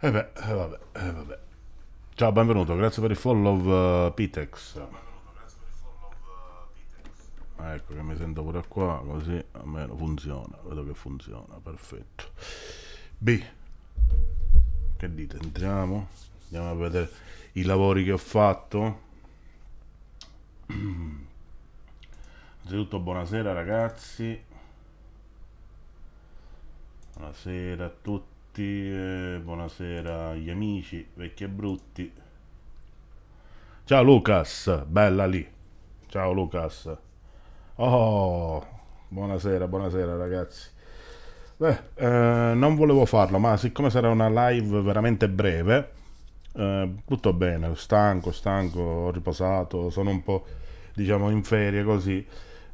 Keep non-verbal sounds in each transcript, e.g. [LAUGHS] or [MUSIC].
E eh beh, eh, vabbè, eh vabbè. Ciao, benvenuto, grazie per il follow uh, Pitex. Ecco che mi sento pure qua, così almeno funziona, vedo che funziona, perfetto. B. Che dite? Entriamo, andiamo a vedere i lavori che ho fatto. [CLEARS THROAT] Innanzitutto buonasera ragazzi. Buonasera a tutti tutti, eh, buonasera agli amici, vecchi e brutti. Ciao Lucas, bella lì. Ciao Lucas. Oh, buonasera, buonasera ragazzi. Beh, eh, non volevo farlo, ma siccome sarà una live veramente breve, eh, tutto bene, stanco, stanco, ho riposato, sono un po' diciamo in ferie così.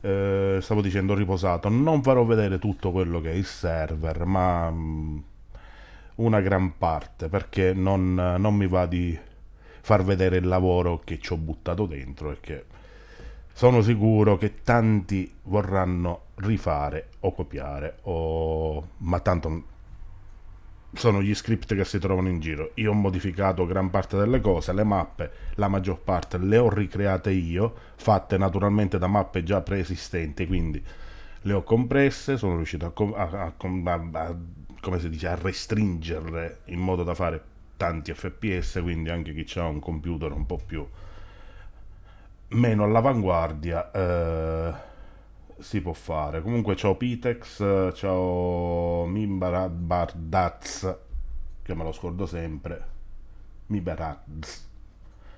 Eh, stavo dicendo riposato, non farò vedere tutto quello che è il server, ma mh, mm, una gran parte perché non, non mi va di far vedere il lavoro che ci ho buttato dentro e che sono sicuro che tanti vorranno rifare o copiare o... ma tanto sono gli script che si trovano in giro io ho modificato gran parte delle cose le mappe la maggior parte le ho ricreate io fatte naturalmente da mappe già preesistenti quindi le ho compresse sono riuscito a, a, a, a come si dice, a restringerle in modo da fare tanti FPS, quindi anche chi ha un computer un po' più meno all'avanguardia eh, si può fare. Comunque ciao Pitex, ciao Mimbaradaz, che me lo scordo sempre, Mibaradz.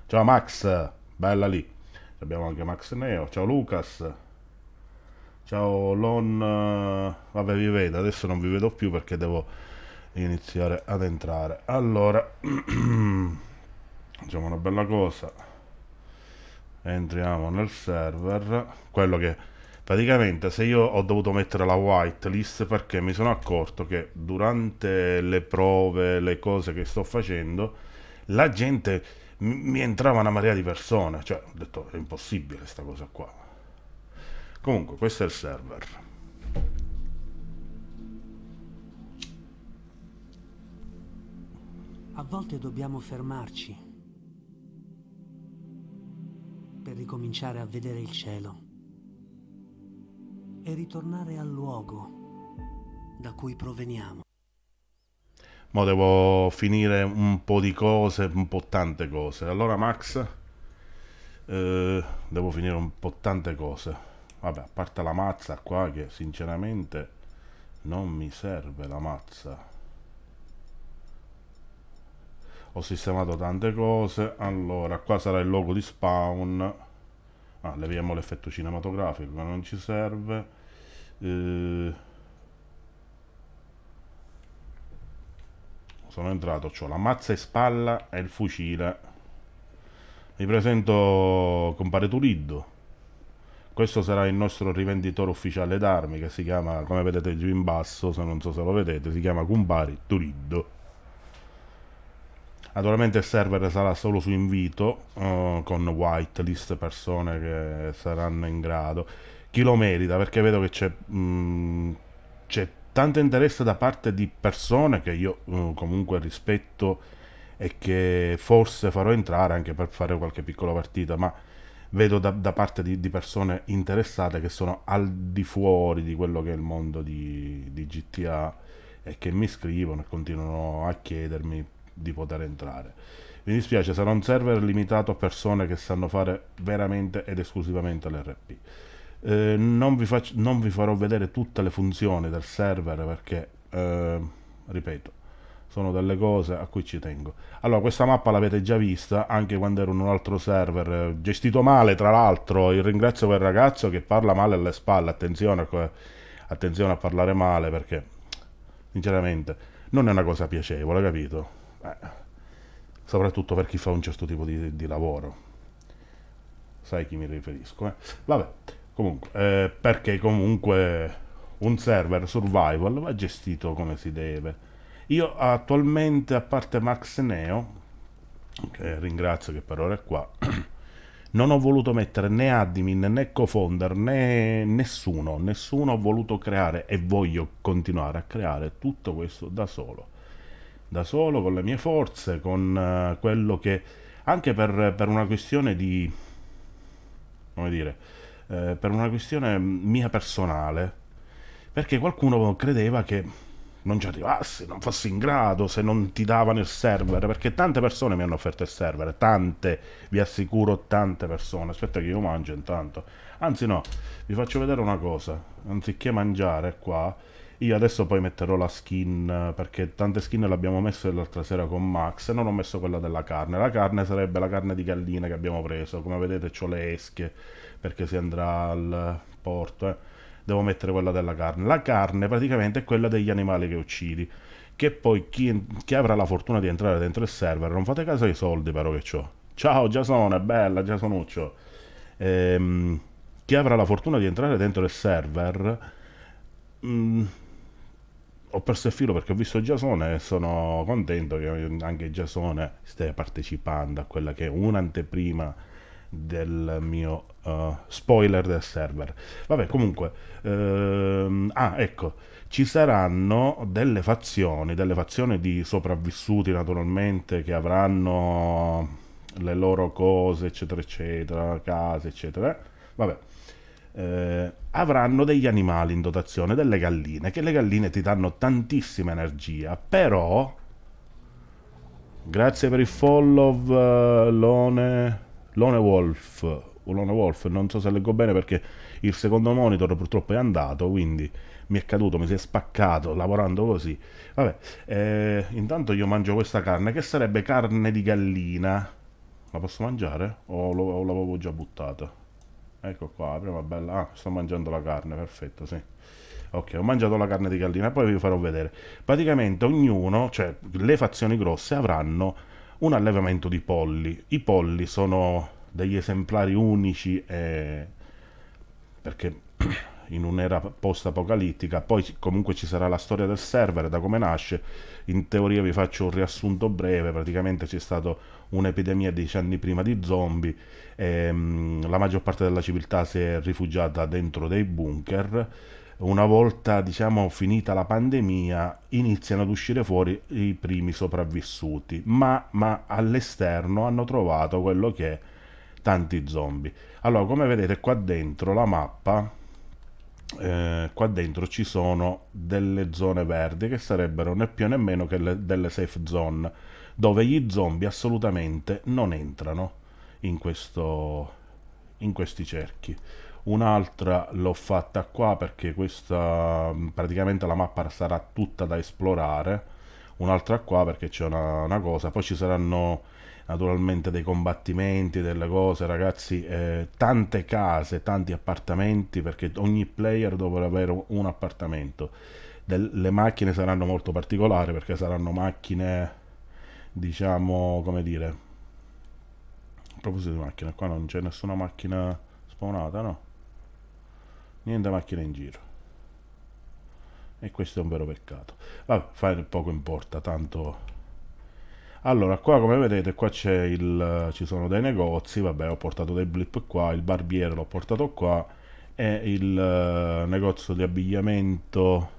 Ciao Max, bella lì. Abbiamo anche Max Neo, ciao Lucas. Ciao Lon, vabbè vi vedo, adesso non vi vedo più perché devo iniziare ad entrare. Allora, facciamo [CLEARS THROAT] una bella cosa, entriamo nel server, quello che praticamente se io ho dovuto mettere la whitelist perché mi sono accorto che durante le prove, le cose che sto facendo, la gente mi entrava una marea di persone, cioè ho detto è impossibile questa cosa qua, Comunque, questo è il server. A volte dobbiamo fermarci per ricominciare a vedere il cielo e ritornare al luogo da cui proveniamo. Mo devo finire un po' di cose, un po' tante cose. Allora Max, eh, devo finire un po' tante cose. Vabbè, a parte la mazza qua che sinceramente non mi serve la mazza. Ho sistemato tante cose. Allora, qua sarà il logo di spawn. Ah, leviamo l'effetto cinematografico ma non ci serve. Eh... Sono entrato, ho la mazza in spalla e il fucile. Mi presento compare Tuliddo questo sarà il nostro rivenditore ufficiale d'armi che si chiama, come vedete giù in basso, se non so se lo vedete, si chiama Kumbari Turiddo. Naturalmente il server sarà solo su invito, eh, con whitelist persone che saranno in grado. Chi lo merita? Perché vedo che mm, c'è, tanto interesse da parte di persone che io eh, comunque rispetto e che forse farò entrare anche per fare qualche piccola partita, ma vedo da, da parte di, di, persone interessate che sono al di fuori di quello che è il mondo di, di GTA e che mi scrivono e continuano a chiedermi di poter entrare. Mi dispiace, sarà un server limitato a persone che sanno fare veramente ed esclusivamente l'RP. Eh, non, vi faccio, non, vi farò vedere tutte le funzioni del server perché, eh, ripeto, sono delle cose a cui ci tengo. Allora, questa mappa l'avete già vista anche quando ero in un altro server, eh, gestito male tra l'altro. Il ringrazio quel ragazzo che parla male alle spalle. Attenzione, attenzione a parlare male perché, sinceramente, non è una cosa piacevole, capito? Eh, soprattutto per chi fa un certo tipo di, di lavoro. Sai chi mi riferisco, eh? Vabbè, comunque, eh, perché comunque un server survival va gestito come si deve io attualmente, a parte Max Neo, che ringrazio che per ora è qua, [CLEARS THROAT] non ho voluto mettere né admin né co-founder né nessuno, nessuno ho voluto creare e voglio continuare a creare tutto questo da solo, da solo con le mie forze, con eh, quello che anche per, per, una questione di come dire, eh, per una questione mia personale, perché qualcuno credeva che non ci arrivassi, non fossi in grado, se non ti davano il server, perché tante persone mi hanno offerto il server, tante, vi assicuro tante persone, aspetta che io mangio intanto, anzi no, vi faccio vedere una cosa, anziché mangiare qua, io adesso poi metterò la skin, perché tante skin le abbiamo messe l'altra sera con Max, e non ho messo quella della carne, la carne sarebbe la carne di gallina che abbiamo preso, come vedete ho le esche, perché si andrà al porto, eh devo mettere quella della carne. La carne praticamente è quella degli animali che uccidi, che poi chi, chi avrà la fortuna di entrare dentro il server, non fate caso ai soldi però che ho. Ciao Giasone, bella Giasonuccio. Ehm, chi avrà la fortuna di entrare dentro il server... Mh, mm, ho perso il filo perché ho visto Giasone e sono contento che anche Giasone stia partecipando a quella che è un'anteprima del mio uh, spoiler del server. Vabbè, comunque, ehm, ah, ecco, ci saranno delle fazioni, delle fazioni di sopravvissuti naturalmente che avranno le loro cose, eccetera, eccetera, case, eccetera. Vabbè. Eh, avranno degli animali in dotazione, delle galline, che le galline ti danno tantissima energia, però grazie per il follow uh, Lone Lone Wolf Ulona Wolf, non so se leggo bene perché il secondo monitor purtroppo è andato, quindi mi è caduto, mi si è spaccato lavorando così. Vabbè, eh, intanto io mangio questa carne, che sarebbe carne di gallina. La posso mangiare? O, lo, o l'avevo già buttata? Ecco qua, prima bella... Ah, sto mangiando la carne, perfetto, sì. Ok, ho mangiato la carne di gallina, poi vi farò vedere. Praticamente ognuno, cioè le fazioni grosse, avranno un allevamento di polli. I polli sono degli esemplari unici eh, perché [CLEARS THROAT] in un'era post-apocalittica, poi comunque ci sarà la storia del server, da come nasce, in teoria vi faccio un riassunto breve, praticamente c'è stata un'epidemia dieci anni prima di zombie, ehm, la maggior parte della civiltà si è rifugiata dentro dei bunker, una volta diciamo finita la pandemia iniziano ad uscire fuori i primi sopravvissuti, ma, ma all'esterno hanno trovato quello che è tanti zombie. Allora, come vedete qua dentro la mappa, eh, qua dentro ci sono delle zone verdi che sarebbero né più né meno che le, delle safe zone, dove gli zombie assolutamente non entrano in, questo, in questi cerchi. Un'altra l'ho fatta qua perché questa praticamente la mappa sarà tutta da esplorare. Un'altra qua perché c'è una, una cosa, poi ci saranno naturalmente dei combattimenti, delle cose, ragazzi, eh, tante case, tanti appartamenti, perché ogni player dovrà avere un appartamento. Del, le macchine saranno molto particolari perché saranno macchine, diciamo, come dire... A proposito di macchine, qua non c'è nessuna macchina spawnata, no? Niente macchina in giro e questo è un vero peccato. Vabbè, fare poco importa, tanto allora, qua come vedete, qua c'è il, ci sono dei negozi, vabbè ho portato dei blip qua, il barbiere l'ho portato qua e il eh, negozio di abbigliamento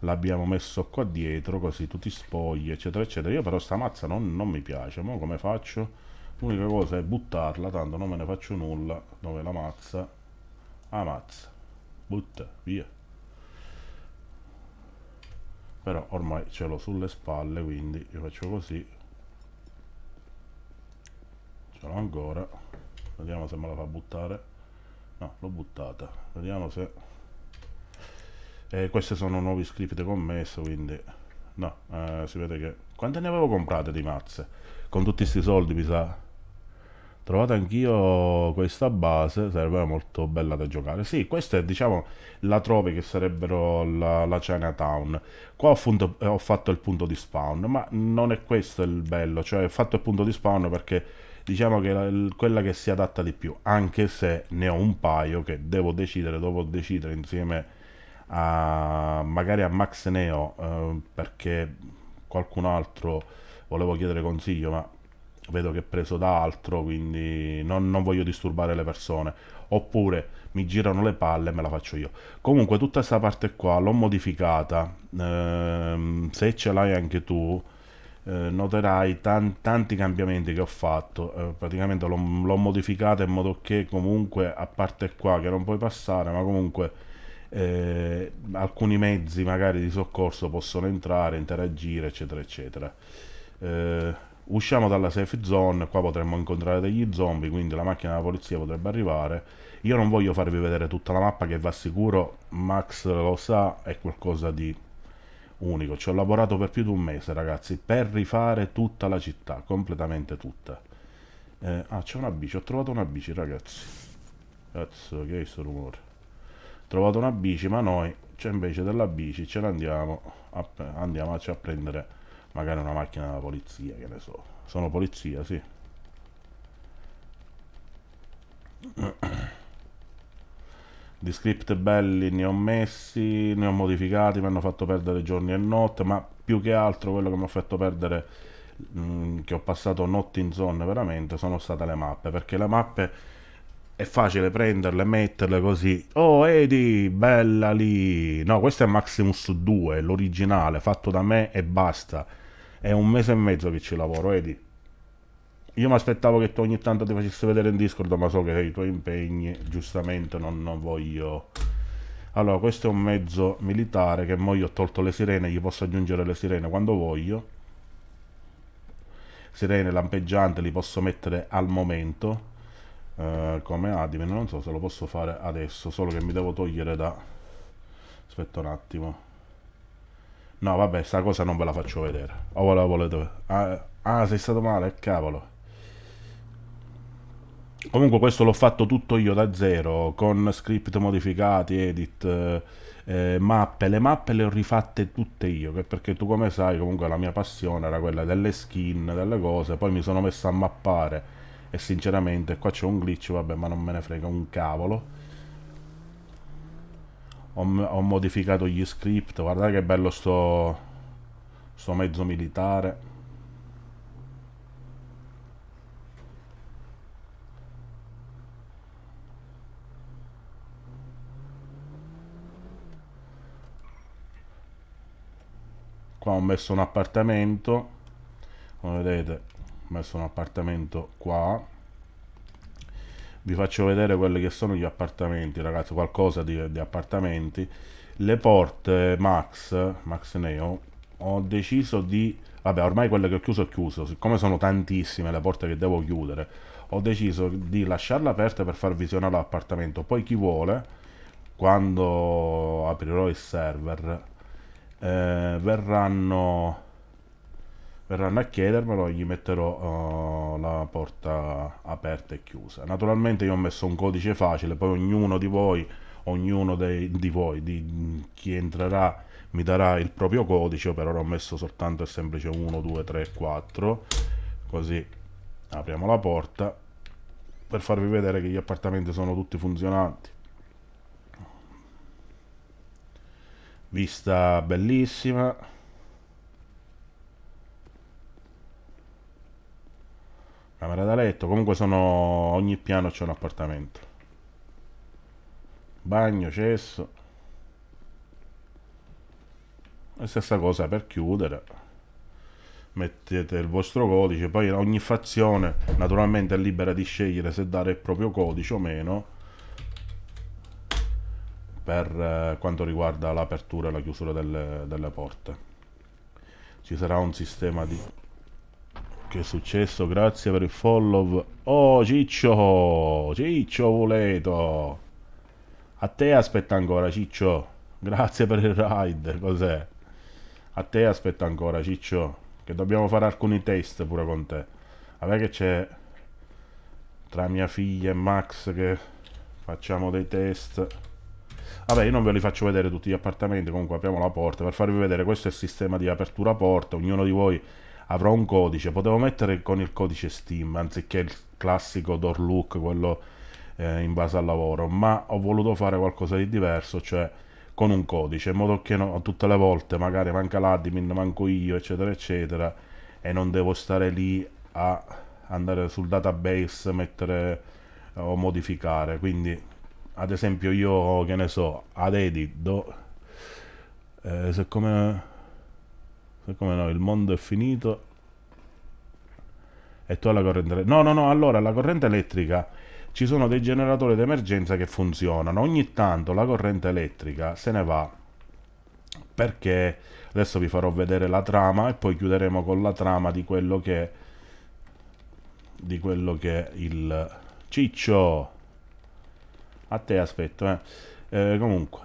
l'abbiamo messo qua dietro, così tutti spogli eccetera eccetera. Io però sta mazza non, non mi piace, ma come faccio? L'unica cosa è buttarla, tanto non me ne faccio nulla, dove la mazza? La mazza, butta, via però ormai ce l'ho sulle spalle quindi io faccio così ce l'ho ancora vediamo se me la fa buttare no l'ho buttata vediamo se eh, queste sono nuovi script che ho messo quindi no eh, si vede che quante ne avevo comprate di mazze con tutti questi soldi mi sa trovato anch'io questa base, sarebbe molto bella da giocare. Sì, questa è diciamo la trovi che sarebbero la, la Chinatown. Qua ho, funto, ho, fatto il punto di spawn, ma non è questo il bello, cioè ho fatto il punto di spawn perché diciamo che è quella che si adatta di più, anche se ne ho un paio che devo decidere, dopo decidere insieme a magari a Max Neo, eh, perché qualcun altro volevo chiedere consiglio, ma vedo che è preso da altro, quindi non, non, voglio disturbare le persone. Oppure mi girano le palle e me la faccio io. Comunque tutta questa parte qua l'ho modificata. Ehm, se ce l'hai anche tu, eh, noterai tan tanti cambiamenti che ho fatto. Eh, praticamente l'ho modificata in modo che comunque, a parte qua che non puoi passare, ma comunque... Eh, alcuni mezzi magari di soccorso possono entrare, interagire eccetera eccetera eh, usciamo dalla safe zone, qua potremmo incontrare degli zombie, quindi la macchina della polizia potrebbe arrivare. Io non voglio farvi vedere tutta la mappa che va sicuro, Max lo sa, è qualcosa di unico. Ci ho lavorato per più di un mese, ragazzi, per rifare tutta la città, completamente tutta. Eh, ah, c'è una bici, ho trovato una bici, ragazzi. Cazzo, che è questo rumore? Ho trovato una bici, ma noi, c'è invece della bici, ce l'andiamo, andiamoci a prendere Magari una macchina della polizia, che ne so. Sono polizia, sì. Di script belli ne ho messi, ne ho modificati, mi hanno fatto perdere giorni e notte, ma più che altro quello che mi ha fatto perdere, mh, mm, che ho passato notte in zone veramente, sono state le mappe, perché le mappe è facile prenderle, metterle così. Oh, Edi, bella lì. No, questo è Maximus 2, l'originale, fatto da me e basta. È un mese e mezzo che ci lavoro, Edi. Io mi aspettavo che tu ogni tanto ti facessi vedere in Discord, ma so che hai i tuoi impegni, giustamente non, non voglio... Allora, questo è un mezzo militare che mo io ho tolto le sirene, gli posso aggiungere le sirene quando voglio. Sirene lampeggiante li posso mettere al momento, eh, come admin, non so se lo posso fare adesso, solo che mi devo togliere da... Aspetta un attimo. No, vabbè, sta cosa non ve la faccio vedere. O ve la volete... Ah, ah sei stato male? Eh, cavolo. Comunque questo l'ho fatto tutto io da zero, con script modificati, edit, eh, eh mappe. Le mappe le ho rifatte tutte io, perché tu come sai comunque la mia passione era quella delle skin, delle cose. Poi mi sono messo a mappare e sinceramente qua c'è un glitch, vabbè ma non me ne frega un cavolo ho, ho modificato gli script guardate che bello sto, sto mezzo militare qua ho messo un appartamento come vedete ho messo un appartamento qua vi faccio vedere quelli che sono gli appartamenti ragazzi qualcosa di, di appartamenti le porte max max neo ho deciso di vabbè ormai quelle che ho chiuso ho chiuso siccome sono tantissime le porte che devo chiudere ho deciso di lasciarle aperte per far visionare l'appartamento poi chi vuole quando aprirò il server eh, verranno verranno a chiedermelo e gli metterò uh, la porta aperta e chiusa. Naturalmente io ho messo un codice facile, poi ognuno di voi, ognuno dei, di voi, di, chi entrerà mi darà il proprio codice, per ora ho messo soltanto il semplice 1, 2, 3, 4, così apriamo la porta per farvi vedere che gli appartamenti sono tutti funzionanti. Vista bellissima camera da letto, comunque sono ogni piano c'è un appartamento. Bagno, cesso. La stessa cosa per chiudere. Mettete il vostro codice, poi ogni fazione naturalmente è libera di scegliere se dare il proprio codice o meno per eh, quanto riguarda l'apertura e la chiusura delle, delle porte. Ci sarà un sistema di che è successo? Grazie per il follow. Oh, Ciccio! Ciccio Voleto! A te aspetta ancora, Ciccio. Grazie per il ride, cos'è? A te aspetta ancora, Ciccio. Che dobbiamo fare alcuni test pure con te. Vabbè che c'è... Tra mia figlia e Max che facciamo dei test. Vabbè, io non ve li faccio vedere tutti gli appartamenti, comunque apriamo la porta per farvi vedere. Questo è il sistema di apertura porta, ognuno di voi avrò un codice, potevo mettere con il codice Steam anziché il classico door look, quello eh, in base al lavoro, ma ho voluto fare qualcosa di diverso, cioè con un codice, in modo che no, tutte le volte magari manca l'admin, manco io, eccetera, eccetera, e non devo stare lì a andare sul database, mettere eh, o modificare. Quindi, ad esempio, io che ne so, ad edit do, eh, siccome come no, il mondo è finito. E tu la corrente... elettrica. No, no, no, allora, la corrente elettrica ci sono dei generatori d'emergenza che funzionano. Ogni tanto la corrente elettrica se ne va perché adesso vi farò vedere la trama e poi chiuderemo con la trama di quello che di quello che il ciccio a te aspetto eh. Eh, comunque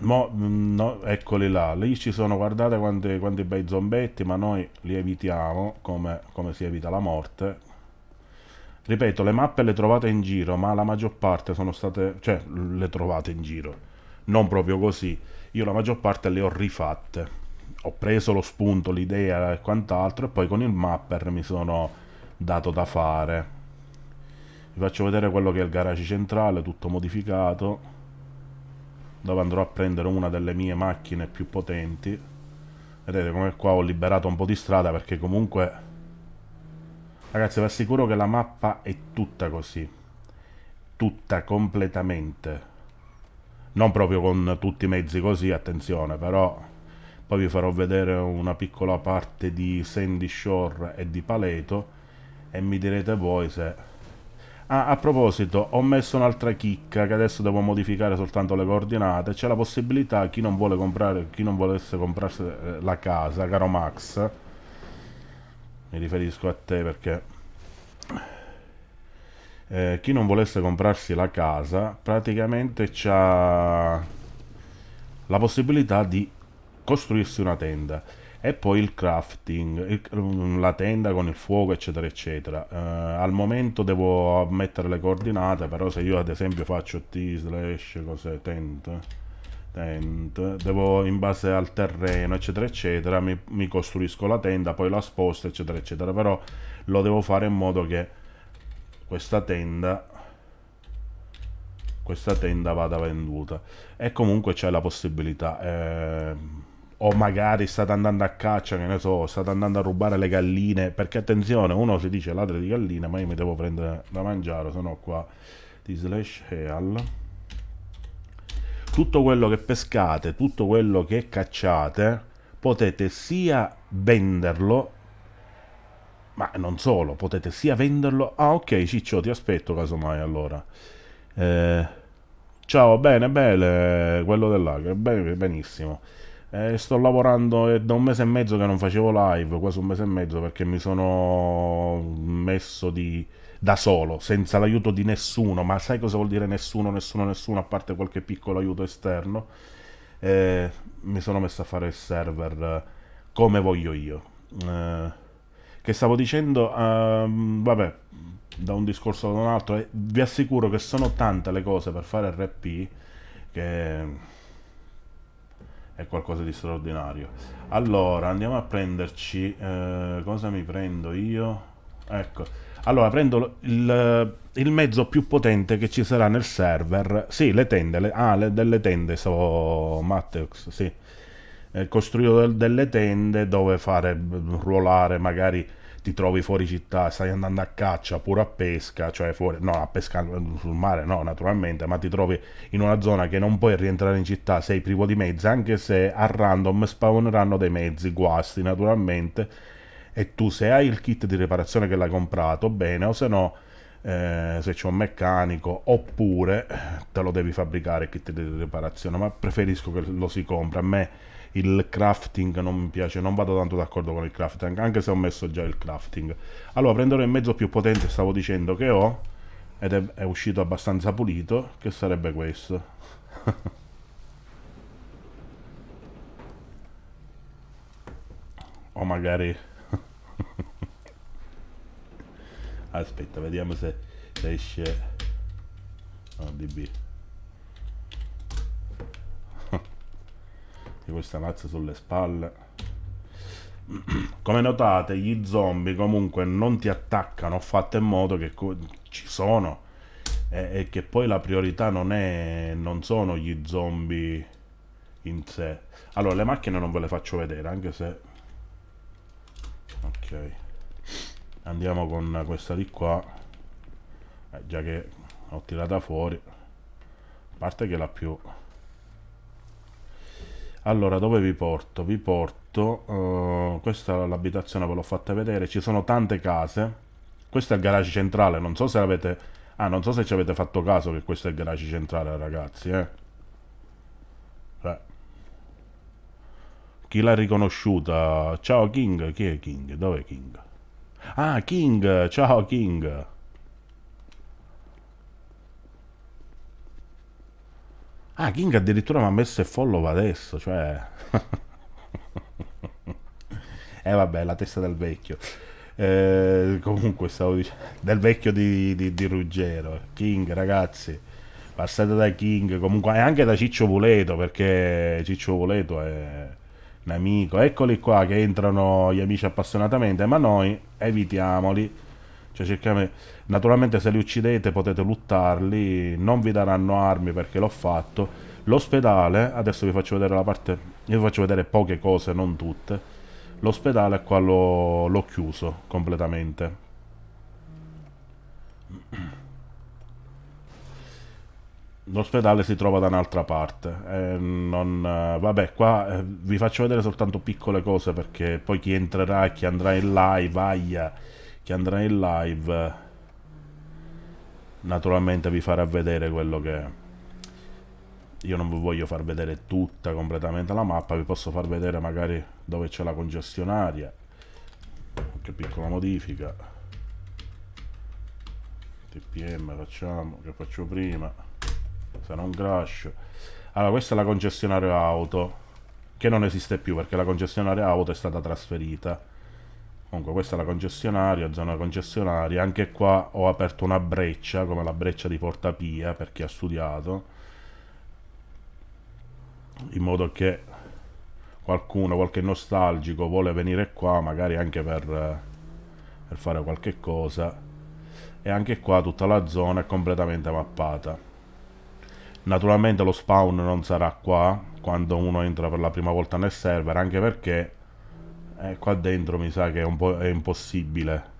Mo, mm, no, eccole là, lì ci sono, guardate quanti, quanti bei zombetti, ma noi li evitiamo come, come si evita la morte. Ripeto, le mappe le trovate in giro, ma la maggior parte sono state... cioè, le trovate in giro. Non proprio così. Io la maggior parte le ho rifatte. Ho preso lo spunto, l'idea e quant'altro, e poi con il mapper mi sono dato da fare. Vi faccio vedere quello che è il garage centrale, tutto modificato dove andrò a prendere una delle mie macchine più potenti vedete come qua ho liberato un po' di strada perché comunque ragazzi vi assicuro che la mappa è tutta così tutta completamente non proprio con tutti i mezzi così attenzione però poi vi farò vedere una piccola parte di Sandy Shore e di Paleto e mi direte voi se Ah, a proposito, ho messo un'altra chicca che adesso devo modificare soltanto le coordinate. C'è la possibilità, chi non vuole comprare, chi non volesse comprarsi eh, la casa, caro Max, mi riferisco a te perché... Eh, chi non volesse comprarsi la casa, praticamente c'ha la possibilità di costruirsi una tenda e poi il crafting, il, mm, la tenda con il fuoco eccetera eccetera. Eh, al momento devo mettere le coordinate, però se io ad esempio faccio t slash cos'è tent, tent, devo in base al terreno eccetera eccetera, mi, mi costruisco la tenda, poi la sposto eccetera eccetera, però lo devo fare in modo che questa tenda questa tenda vada venduta e comunque c'è la possibilità eh, o magari state andando a caccia, che ne so, state andando a rubare le galline, perché attenzione, uno si dice ladro di galline, ma io mi devo prendere da mangiare, sennò qua di slash heal. Tutto quello che pescate, tutto quello che cacciate, potete sia venderlo, ma non solo, potete sia venderlo... Ah ok Ciccio, ti aspetto casomai allora. Eh, ciao, bene, bene, quello dell'agro, ben, benissimo. Eh, sto lavorando eh, da un mese e mezzo che non facevo live, quasi un mese e mezzo perché mi sono messo di, da solo, senza l'aiuto di nessuno. Ma sai cosa vuol dire nessuno, nessuno, nessuno, a parte qualche piccolo aiuto esterno? Eh, mi sono messo a fare il server eh, come voglio io. Eh, che stavo dicendo, um, vabbè, da un discorso ad un altro, eh, vi assicuro che sono tante le cose per fare RP che è qualcosa di straordinario allora andiamo a prenderci eh, cosa mi prendo io ecco allora prendo il, il, mezzo più potente che ci sarà nel server sì le tende le, ah le, delle tende so Matteox sì eh, costruito del, delle tende dove fare ruolare magari ti trovi fuori città, stai andando a caccia, pure a pesca, cioè fuori, no, a pescare sul mare no, naturalmente, ma ti trovi in una zona che non puoi rientrare in città, sei privo di mezzi, anche se a random spawneranno dei mezzi, guasti naturalmente, e tu se hai il kit di riparazione che l'hai comprato, bene, o se no... Eh, se c'è un meccanico oppure te lo devi fabbricare il kit di riparazione ma preferisco che lo si compra a me il crafting non mi piace, non vado tanto d'accordo con il crafting, anche se ho messo già il crafting. Allora prenderò il mezzo più potente, stavo dicendo che ho, ed è, è uscito abbastanza pulito, che sarebbe questo. [LAUGHS] o magari... [LAUGHS] Aspetta, vediamo se esce... Oh, DB. questa mazza sulle spalle. [CLEARS THROAT] Come notate, gli zombie comunque non ti attaccano, ho fatto in modo che ci sono e, e che poi la priorità non, è, non sono gli zombie in sé. Allora, le macchine non ve le faccio vedere, anche se... Ok. Andiamo con questa di qua. Eh, già che ho tirata fuori. A parte che la più... Allora, dove vi porto? Vi porto... Uh, questa è l'abitazione, ve l'ho fatta vedere. Ci sono tante case. Questo è il garage centrale, non so se avete... Ah, non so se ci avete fatto caso che questo è il garage centrale, ragazzi, eh. Beh. Chi l'ha riconosciuta? Ciao King, chi è King? Dov'è King? Ah, King! Ciao King! Ah, King addirittura mi ha messo il follow adesso, cioè... [LAUGHS] eh vabbè, la testa del vecchio. Eh, comunque stavo dicendo... Del vecchio di, di, di, Ruggero. King, ragazzi. Passate da King, comunque... E anche da Ciccio Voleto, perché Ciccio Voleto è un amico. Eccoli qua che entrano gli amici appassionatamente, ma noi evitiamoli. Cioè cerchiamo... Naturalmente se li uccidete potete luttarli, non vi daranno armi perché l'ho fatto. L'ospedale, adesso vi faccio vedere la parte, vi faccio vedere poche cose, non tutte. L'ospedale qua l'ho chiuso completamente. L'ospedale si trova da un'altra parte. Eh, non, eh, vabbè, qua eh, vi faccio vedere soltanto piccole cose perché poi chi entrerà, chi andrà in live, aia, chi andrà in live naturalmente vi farà vedere quello che io non vi voglio far vedere tutta completamente la mappa vi posso far vedere magari dove c'è la congestionaria che piccola modifica tpm facciamo che faccio prima se non crash allora questa è la congestionaria auto che non esiste più perché la congestionaria auto è stata trasferita Comunque questa è la concessionaria, zona concessionaria, anche qua ho aperto una breccia, come la breccia di Porta Pia, per chi ha studiato, in modo che qualcuno, qualche nostalgico vuole venire qua, magari anche per, eh, per fare qualche cosa, e anche qua tutta la zona è completamente mappata. Naturalmente lo spawn non sarà qua quando uno entra per la prima volta nel server, anche perché eh, qua dentro mi sa che è un po' è impossibile.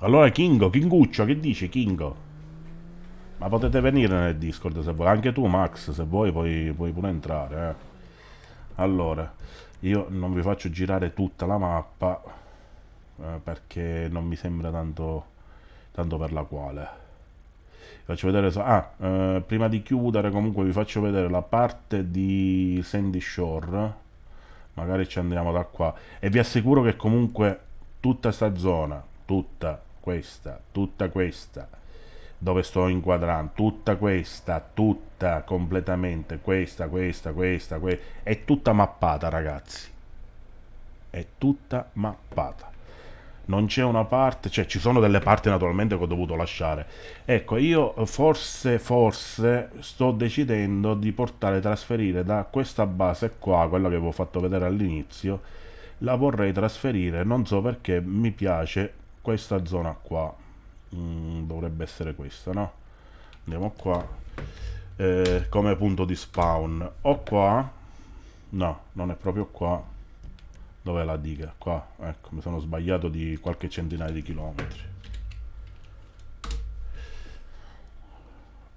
Allora Kingo, Kinguccio, che dice Kingo? Ma potete venire nel Discord se vuoi, anche tu Max, se vuoi puoi, puoi pure entrare. Eh. Allora, io non vi faccio girare tutta la mappa eh, perché non mi sembra tanto, tanto per la quale faccio vedere so, ah, eh, prima di chiudere comunque vi faccio vedere la parte di Sandy Shore magari ci andiamo da qua e vi assicuro che comunque tutta sta zona tutta questa tutta questa dove sto inquadrando tutta questa tutta completamente questa questa questa, questa è tutta mappata ragazzi è tutta mappata non c'è una parte, cioè ci sono delle parti naturalmente che ho dovuto lasciare. Ecco, io eh, forse, forse sto decidendo di portare, trasferire da questa base qua, quella che avevo fatto vedere all'inizio, la vorrei trasferire, non so perché mi piace questa zona qua. Mm, dovrebbe essere questa, no? Andiamo qua, eh, come punto di spawn. O qua, no, non è proprio qua Dov'è la diga? Qua, ecco, mi sono sbagliato di qualche centinaio di chilometri.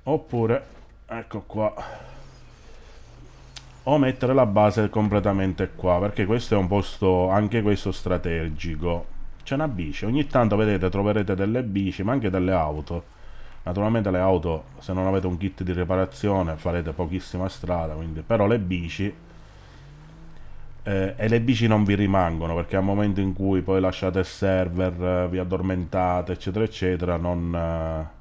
Oppure, ecco qua. O mettere la base completamente qua, perché questo è un posto, anche questo strategico. C'è una bici, ogni tanto vedete troverete delle bici, ma anche delle auto. Naturalmente le auto, se non avete un kit di riparazione, farete pochissima strada, quindi... Però le bici eh, e le bici non vi rimangono perché al momento in cui poi lasciate il server, eh, vi addormentate, eccetera, eccetera, non... Eh,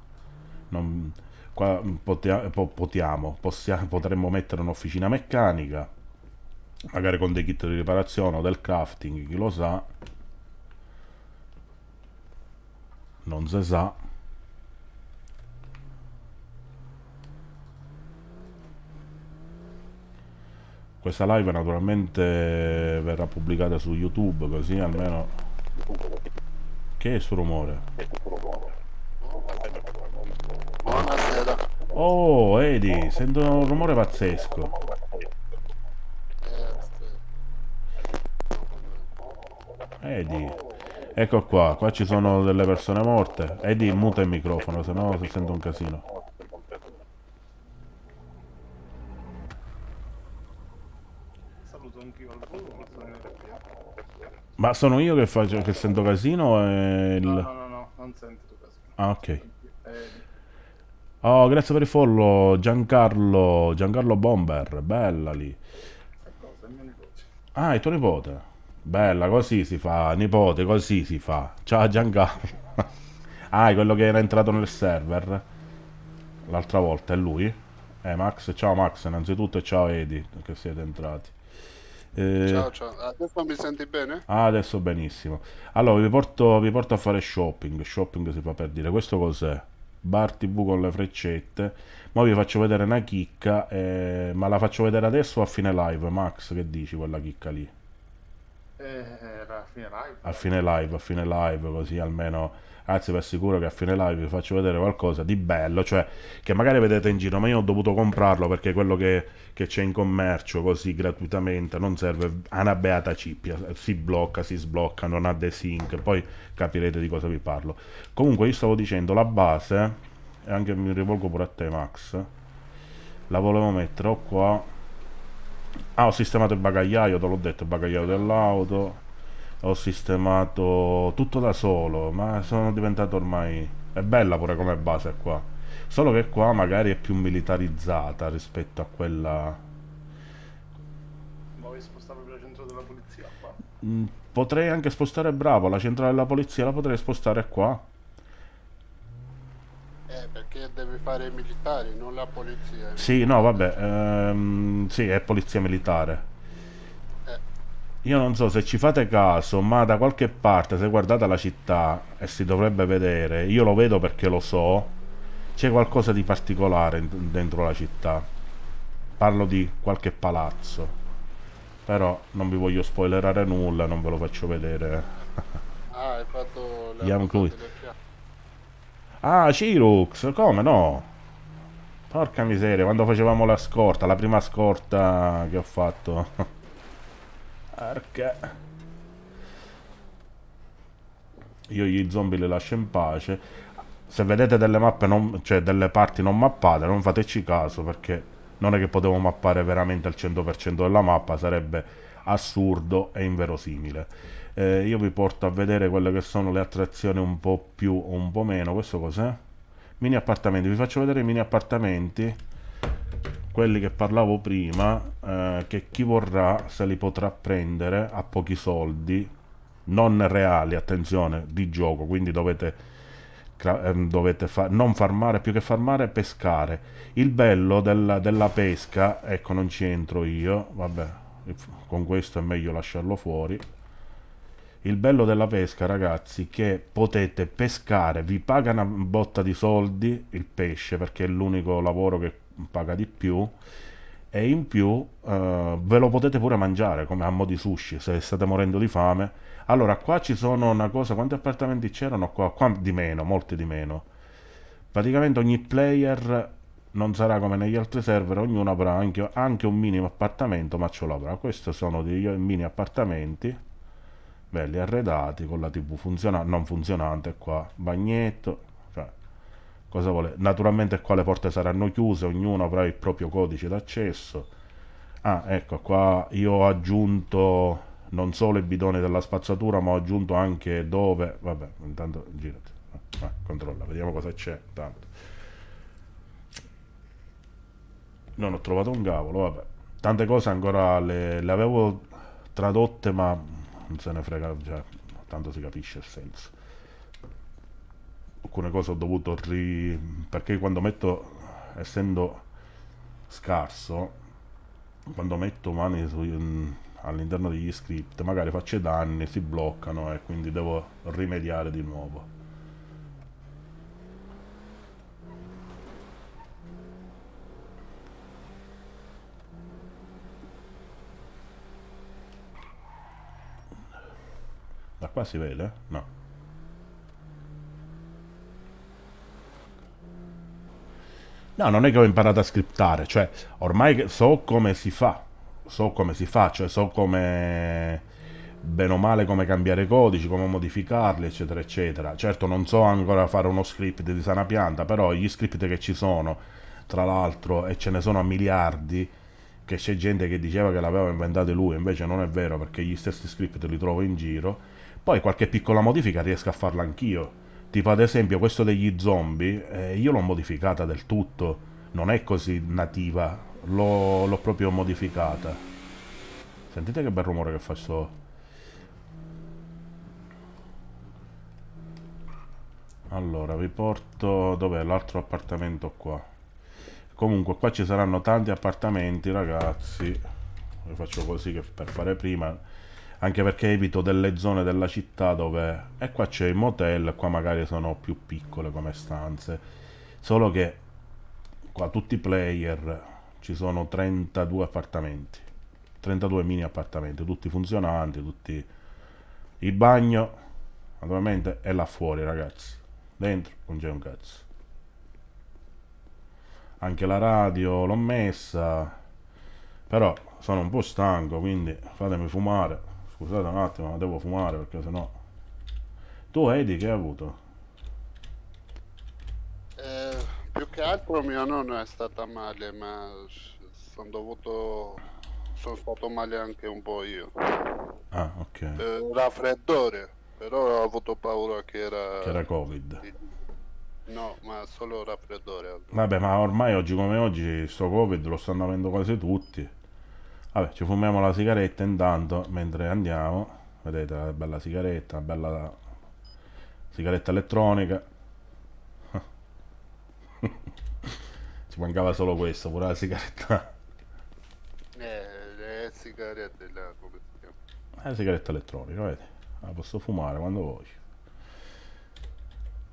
non qua mm, potia, potiamo, possiamo, potremmo mettere un'officina meccanica, magari con dei kit di riparazione o del crafting, chi lo sa. Non si sa. Questa live naturalmente verrà pubblicata su YouTube, così almeno... Che è sto rumore? Buonasera. Oh, Edi, sento un rumore pazzesco. Edi, ecco qua, qua ci sono delle persone morte. Edi, muta il microfono, sennò si sente un casino. Ma sono io che, faccio, che sento casino e... Il... No, no, no, no, non sento tu casino. Ah, ok. Eh, oh, grazie per il follow, Giancarlo, Giancarlo Bomber, bella lì. Ah, è tuo nipote. Bella, così si fa, nipote, così si fa. Ciao Giancarlo. [LAUGHS] ah, è quello che era entrato nel server l'altra volta, è lui? Eh, Max, ciao Max, innanzitutto ciao Edi, che siete entrati. Eh, ciao, ciao, adesso mi senti bene? Ah, adesso benissimo. Allora, vi porto, vi porto a fare shopping. Shopping si fa per dire. Questo cos'è? Bar TV con le freccette. Ma vi faccio vedere una chicca, eh... ma la faccio vedere adesso o a fine live? Max, che dici quella chicca lì? Eh, a fine live. A fine live, a fine live, così almeno anzi vi assicuro che a fine live vi faccio vedere qualcosa di bello, cioè che magari vedete in giro, ma io ho dovuto comprarlo perché quello che, c'è in commercio così gratuitamente non serve a una beata cippia, si blocca, si sblocca, non ha desync, poi capirete di cosa vi parlo. Comunque io stavo dicendo, la base, e anche mi rivolgo pure a te Max, la volevo mettere o qua, ah ho sistemato il bagagliaio, te l'ho detto, il bagagliaio dell'auto, ho sistemato tutto da solo, ma sono diventato ormai... è bella pure come base qua, solo che qua magari è più militarizzata rispetto a quella... Ma vuoi spostare proprio della polizia qua? Mm, potrei anche spostare, bravo, la centrale della polizia la potrei spostare qua. Eh, perché deve fare i militari, non la polizia. Sì, no, vabbè, ehm, sì, è polizia militare io non so se ci fate caso, ma da qualche parte, se guardate la città, e si dovrebbe vedere, io lo vedo perché lo so, c'è qualcosa di particolare dentro la città. Parlo di qualche palazzo. Però non vi voglio spoilerare nulla, non ve lo faccio vedere. ah, hai fatto le Ah, Cirux, come no? Porca miseria, quando facevamo la scorta, la prima scorta che ho fatto. [LAUGHS] Perché... Io gli zombie li lascio in pace. Se vedete delle mappe, non, cioè delle parti non mappate, non fateci caso perché non è che potevo mappare veramente al 100% della mappa, sarebbe assurdo e inverosimile. Eh, io vi porto a vedere quelle che sono le attrazioni un po' più o un po' meno. Questo cos'è? Mini appartamenti, vi faccio vedere i mini appartamenti quelli che parlavo prima eh, che chi vorrà se li potrà prendere a pochi soldi non reali attenzione di gioco quindi dovete ehm, dovete fa non farmare più che farmare pescare il bello del della pesca ecco non ci entro io vabbè con questo è meglio lasciarlo fuori il bello della pesca ragazzi che potete pescare vi paga una botta di soldi il pesce perché è l'unico lavoro che paga di più e in più eh, ve lo potete pure mangiare come a mo' di sushi se state morendo di fame allora qua ci sono una cosa quanti appartamenti c'erano qua? qua di meno molti di meno praticamente ogni player non sarà come negli altri server ognuno avrà anche, anche un minimo appartamento ma ce l'avrà questi sono dei mini appartamenti belli arredati con la tv funziona non funzionante qua bagnetto cosa vuole. Naturalmente qua le porte saranno chiuse, ognuno avrà il proprio codice d'accesso. Ah, ecco, qua io ho aggiunto non solo i bidoni della spazzatura, ma ho aggiunto anche dove... Vabbè, intanto girati. Ah, ah controlla, vediamo cosa c'è. Tanto. Non ho trovato un cavolo, vabbè. Tante cose ancora le, le avevo tradotte, ma non se ne frega, già, cioè, tanto si capisce il senso alcune cose ho dovuto ri... perché quando metto, essendo scarso, quando metto mani all'interno degli script magari faccio danni, si bloccano e quindi devo rimediare di nuovo. Da qua si vede? No. No, non è che ho imparato a scriptare, cioè ormai so come si fa, so come si fa, cioè so come bene o male come cambiare codici, come modificarli, eccetera, eccetera. Certo non so ancora fare uno script di sana pianta, però gli script che ci sono, tra l'altro, e ce ne sono a miliardi, che c'è gente che diceva che l'aveva inventato lui, invece non è vero perché gli stessi script li trovo in giro. Poi qualche piccola modifica riesco a farla anch'io, Tipo ad esempio questo degli zombie, eh, io l'ho modificata del tutto, non è così nativa, l'ho proprio modificata. Sentite che bel rumore che fa sto... Allora, vi porto... Dov'è l'altro appartamento qua? Comunque qua ci saranno tanti appartamenti, ragazzi. Vi faccio così che per fare prima anche perché evito delle zone della città dove... e qua c'è il motel, qua magari sono più piccole come stanze, solo che qua tutti i player ci sono 32 appartamenti, 32 mini appartamenti, tutti funzionanti, tutti... Il bagno, naturalmente, è là fuori, ragazzi. Dentro non c'è un cazzo. Anche la radio l'ho messa. Però sono un po' stanco, quindi fatemi fumare. Scusate un attimo, ma devo fumare perché sennò... Tu Edi che hai avuto? Eh, più che altro mio nonno è stata male, ma sono dovuto... sono stato male anche un po' io. Ah, ok. Eh, raffreddore, però ho avuto paura che era... Che era Covid. No, ma solo raffreddore. Vabbè, ma ormai oggi come oggi sto Covid lo stanno avendo quasi tutti. Vabbè, ci fumiamo la sigaretta intanto mentre andiamo. Vedete la bella sigaretta, la bella sigaretta elettronica. [LAUGHS] ci mancava solo questo, pure la sigaretta. Eh, le eh, sigarette come si chiama? È eh, la sigaretta elettronica, vedete? La posso fumare quando voglio.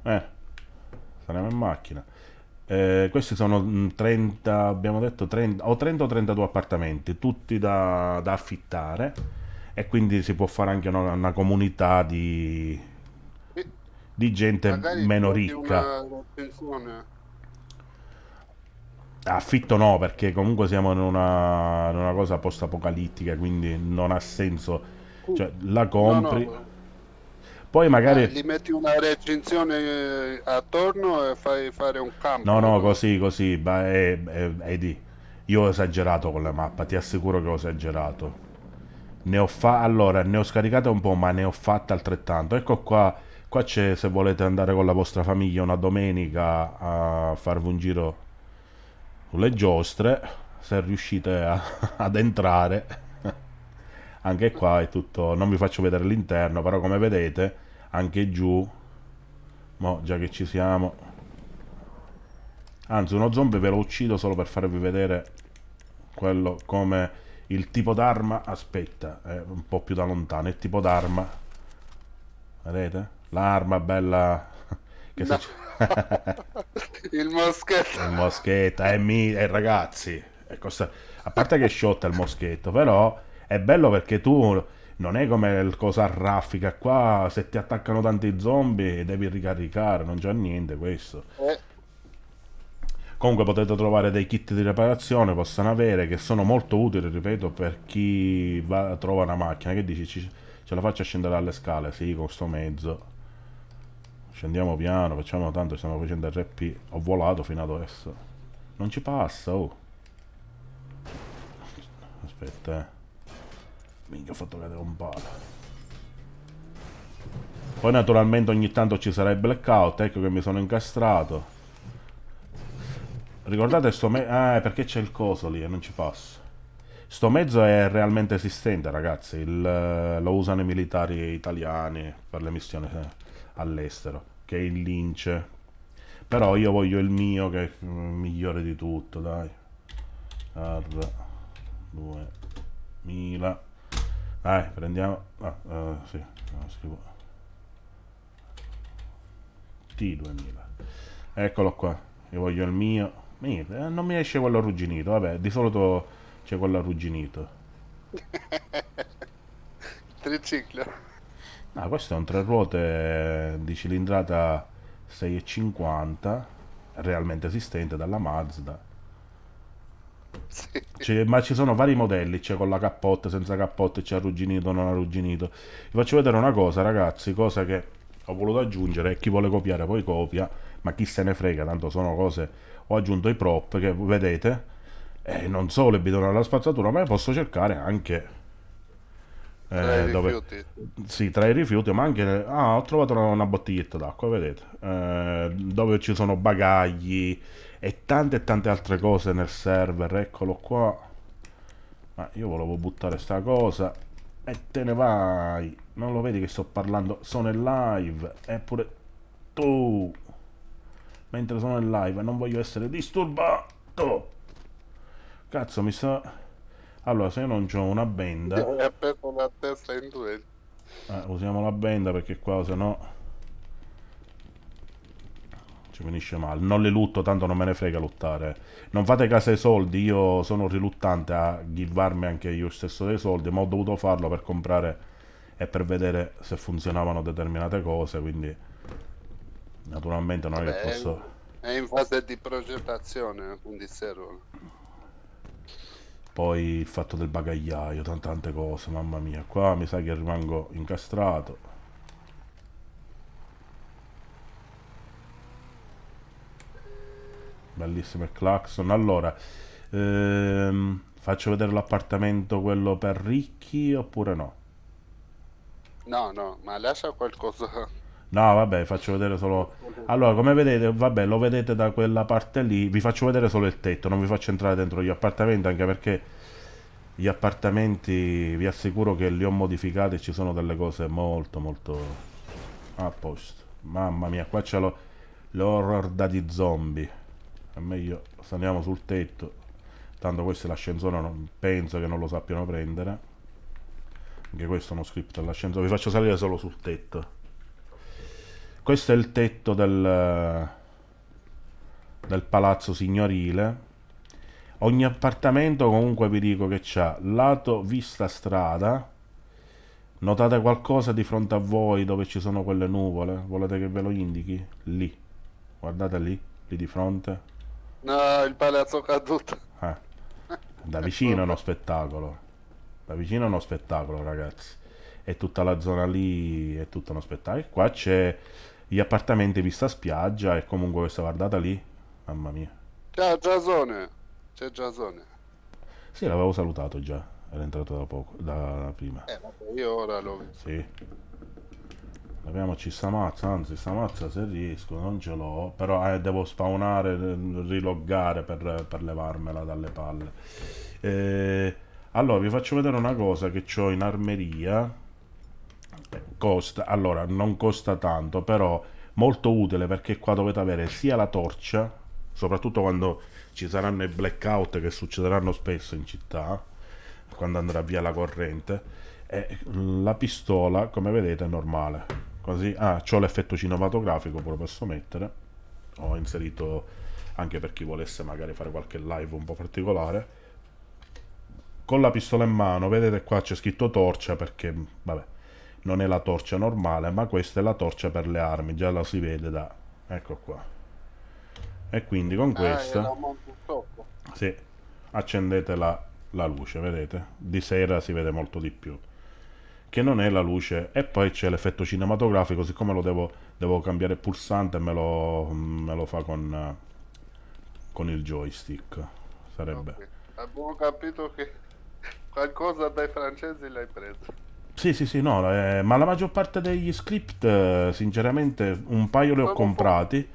Eh, saremo in macchina. Eh, questi sono 30, mm, abbiamo detto 30, o 30 o 32 appartamenti, tutti da, da affittare e quindi si può fare anche una, una comunità di, di gente Magari meno ricca. Affitto no, perché comunque siamo in una, in una cosa post-apocalittica, quindi non ha senso. Uh. Cioè, la compri... No, no, poi magari... Eh, gli metti una recinzione eh, attorno e fai fare un campo. No, no, così, così. Beh, Eddie, io ho esagerato con la mappa, ti assicuro che ho esagerato. Ne ho fa... Allora, ne ho scaricata un po', ma ne ho fatta altrettanto. Ecco qua, qua c'è, se volete andare con la vostra famiglia una domenica a farvi un giro sulle giostre, se riuscite a... [LAUGHS] ad entrare [LAUGHS] anche qua è tutto non vi faccio vedere l'interno però come vedete anche giù mo già che ci siamo anzi uno zombie ve lo uccido solo per farvi vedere quello come il tipo d'arma aspetta è un po' più da lontano il tipo d'arma vedete? l'arma bella [LAUGHS] che no. [LAUGHS] il moschetto il moschetto è mi... ragazzi è costa... a parte che è sciotta il moschetto però è bello perché tu non è come il cosa raffica qua se ti attaccano tanti zombie devi ricaricare non c'è niente questo eh. comunque potete trovare dei kit di riparazione possono avere che sono molto utili ripeto per chi va, trova una macchina che dici ci, ce la faccio a scendere dalle scale sì con sto mezzo scendiamo piano facciamo tanto stiamo facendo RP ho volato fino ad adesso non ci passa oh aspetta eh Minchia, ho fatto cadere un palo. Poi naturalmente ogni tanto ci sarà il blackout, ecco che mi sono incastrato. Ricordate sto mezzo... Ah, eh, perché c'è il coso lì e non ci passo. Sto mezzo è realmente esistente, ragazzi. Il, eh, lo usano i militari italiani per le missioni eh, all'estero, che è il lince. Però io voglio il mio, che è mm, migliore di tutto, dai. R2000. Dai, prendiamo... Ah, uh, sì, scrivo... T2000. Eccolo qua. Io voglio il mio. Mite, eh, non mi esce quello arrugginito. Vabbè, di solito c'è quello arrugginito. [LAUGHS] Triciclo. No, questo è un tre ruote di cilindrata 6,50, realmente esistente dalla Mazda sì. Cioè, ma ci sono vari modelli, c'è con la cappotta, senza cappotta, c'è arrugginito, non arrugginito. Vi faccio vedere una cosa, ragazzi, cosa che ho voluto aggiungere, chi vuole copiare poi copia, ma chi se ne frega, tanto sono cose... Ho aggiunto i prop che vedete, eh, non solo il bidone alla spazzatura, ma posso cercare anche eh, tra i dove... rifiuti. Sì, tra i rifiuti, ma anche. Ah, ho trovato una, una bottiglietta d'acqua, vedete. Eh, dove ci sono bagagli, e tante e tante altre cose nel server eccolo qua ma io volevo buttare sta cosa e te ne vai non lo vedi che sto parlando sono in live eppure tu mentre sono in live non voglio essere disturbato cazzo mi sta allora se io non ho una benda mi ha una testa in due eh, usiamo la benda perché qua se no ci finisce male. Non le lutto, tanto non me ne frega lottare. Non fate caso ai soldi, io sono riluttante a givarmi anche io stesso dei soldi, ma ho dovuto farlo per comprare e per vedere se funzionavano determinate cose, quindi naturalmente non è che posso... È in fase di progettazione, quindi servono. Poi il fatto del bagagliaio, tante, tante cose, mamma mia, qua mi sa che rimango incastrato. bellissimo il clacson. Allora, ehm, faccio vedere l'appartamento quello per ricchi oppure no? No, no, ma lascia qualcosa. No, vabbè, faccio vedere solo... Allora, come vedete, vabbè, lo vedete da quella parte lì, vi faccio vedere solo il tetto, non vi faccio entrare dentro gli appartamenti, anche perché gli appartamenti, vi assicuro che li ho modificati e ci sono delle cose molto, molto a posto. Mamma mia, qua c'è l'horror da di zombie è meglio saliamo sul tetto tanto questo è l'ascensore non penso che non lo sappiano prendere anche questo è uno script all'ascensore vi faccio salire solo sul tetto questo è il tetto del del palazzo signorile ogni appartamento comunque vi dico che c'ha lato vista strada notate qualcosa di fronte a voi dove ci sono quelle nuvole volete che ve lo indichi? lì guardate lì, lì di fronte No, il palazzo caduto. Eh. Da vicino è uno spettacolo. Da vicino è uno spettacolo, ragazzi. E tutta la zona lì è tutto uno spettacolo. E qua c'è gli appartamenti vista spiaggia e comunque questa guardata lì. Mamma mia. Ciao Giasone. C'è Giasone. Sì, l'avevo salutato già. Era entrato da poco, da prima. Eh, io ora lo... Sì. Abbiamoci sta mazza, anzi sta mazza se riesco, non ce l'ho, però eh, devo spawnare, eh, riloggare per, per levarmela dalle palle. Eh, allora, vi faccio vedere una cosa che ho in armeria. Eh, costa, allora, non costa tanto, però molto utile perché qua dovete avere sia la torcia, soprattutto quando ci saranno i blackout che succederanno spesso in città, quando andrà via la corrente, e la pistola, come vedete, è normale così ah c'ho l'effetto cinematografico ve lo posso mettere ho inserito anche per chi volesse magari fare qualche live un po' particolare con la pistola in mano vedete qua c'è scritto torcia perché vabbè non è la torcia normale ma questa è la torcia per le armi già la si vede da ecco qua e quindi con eh, questa sì, accendete la, la luce vedete di sera si vede molto di più che non è la luce e poi c'è l'effetto cinematografico siccome lo devo, devo cambiare pulsante me lo, me lo fa con, con il joystick sarebbe okay. abbiamo capito che qualcosa dai francesi l'hai preso sì, sì, sì, no, eh, ma la maggior parte degli script, eh, sinceramente, un paio li ho comprati,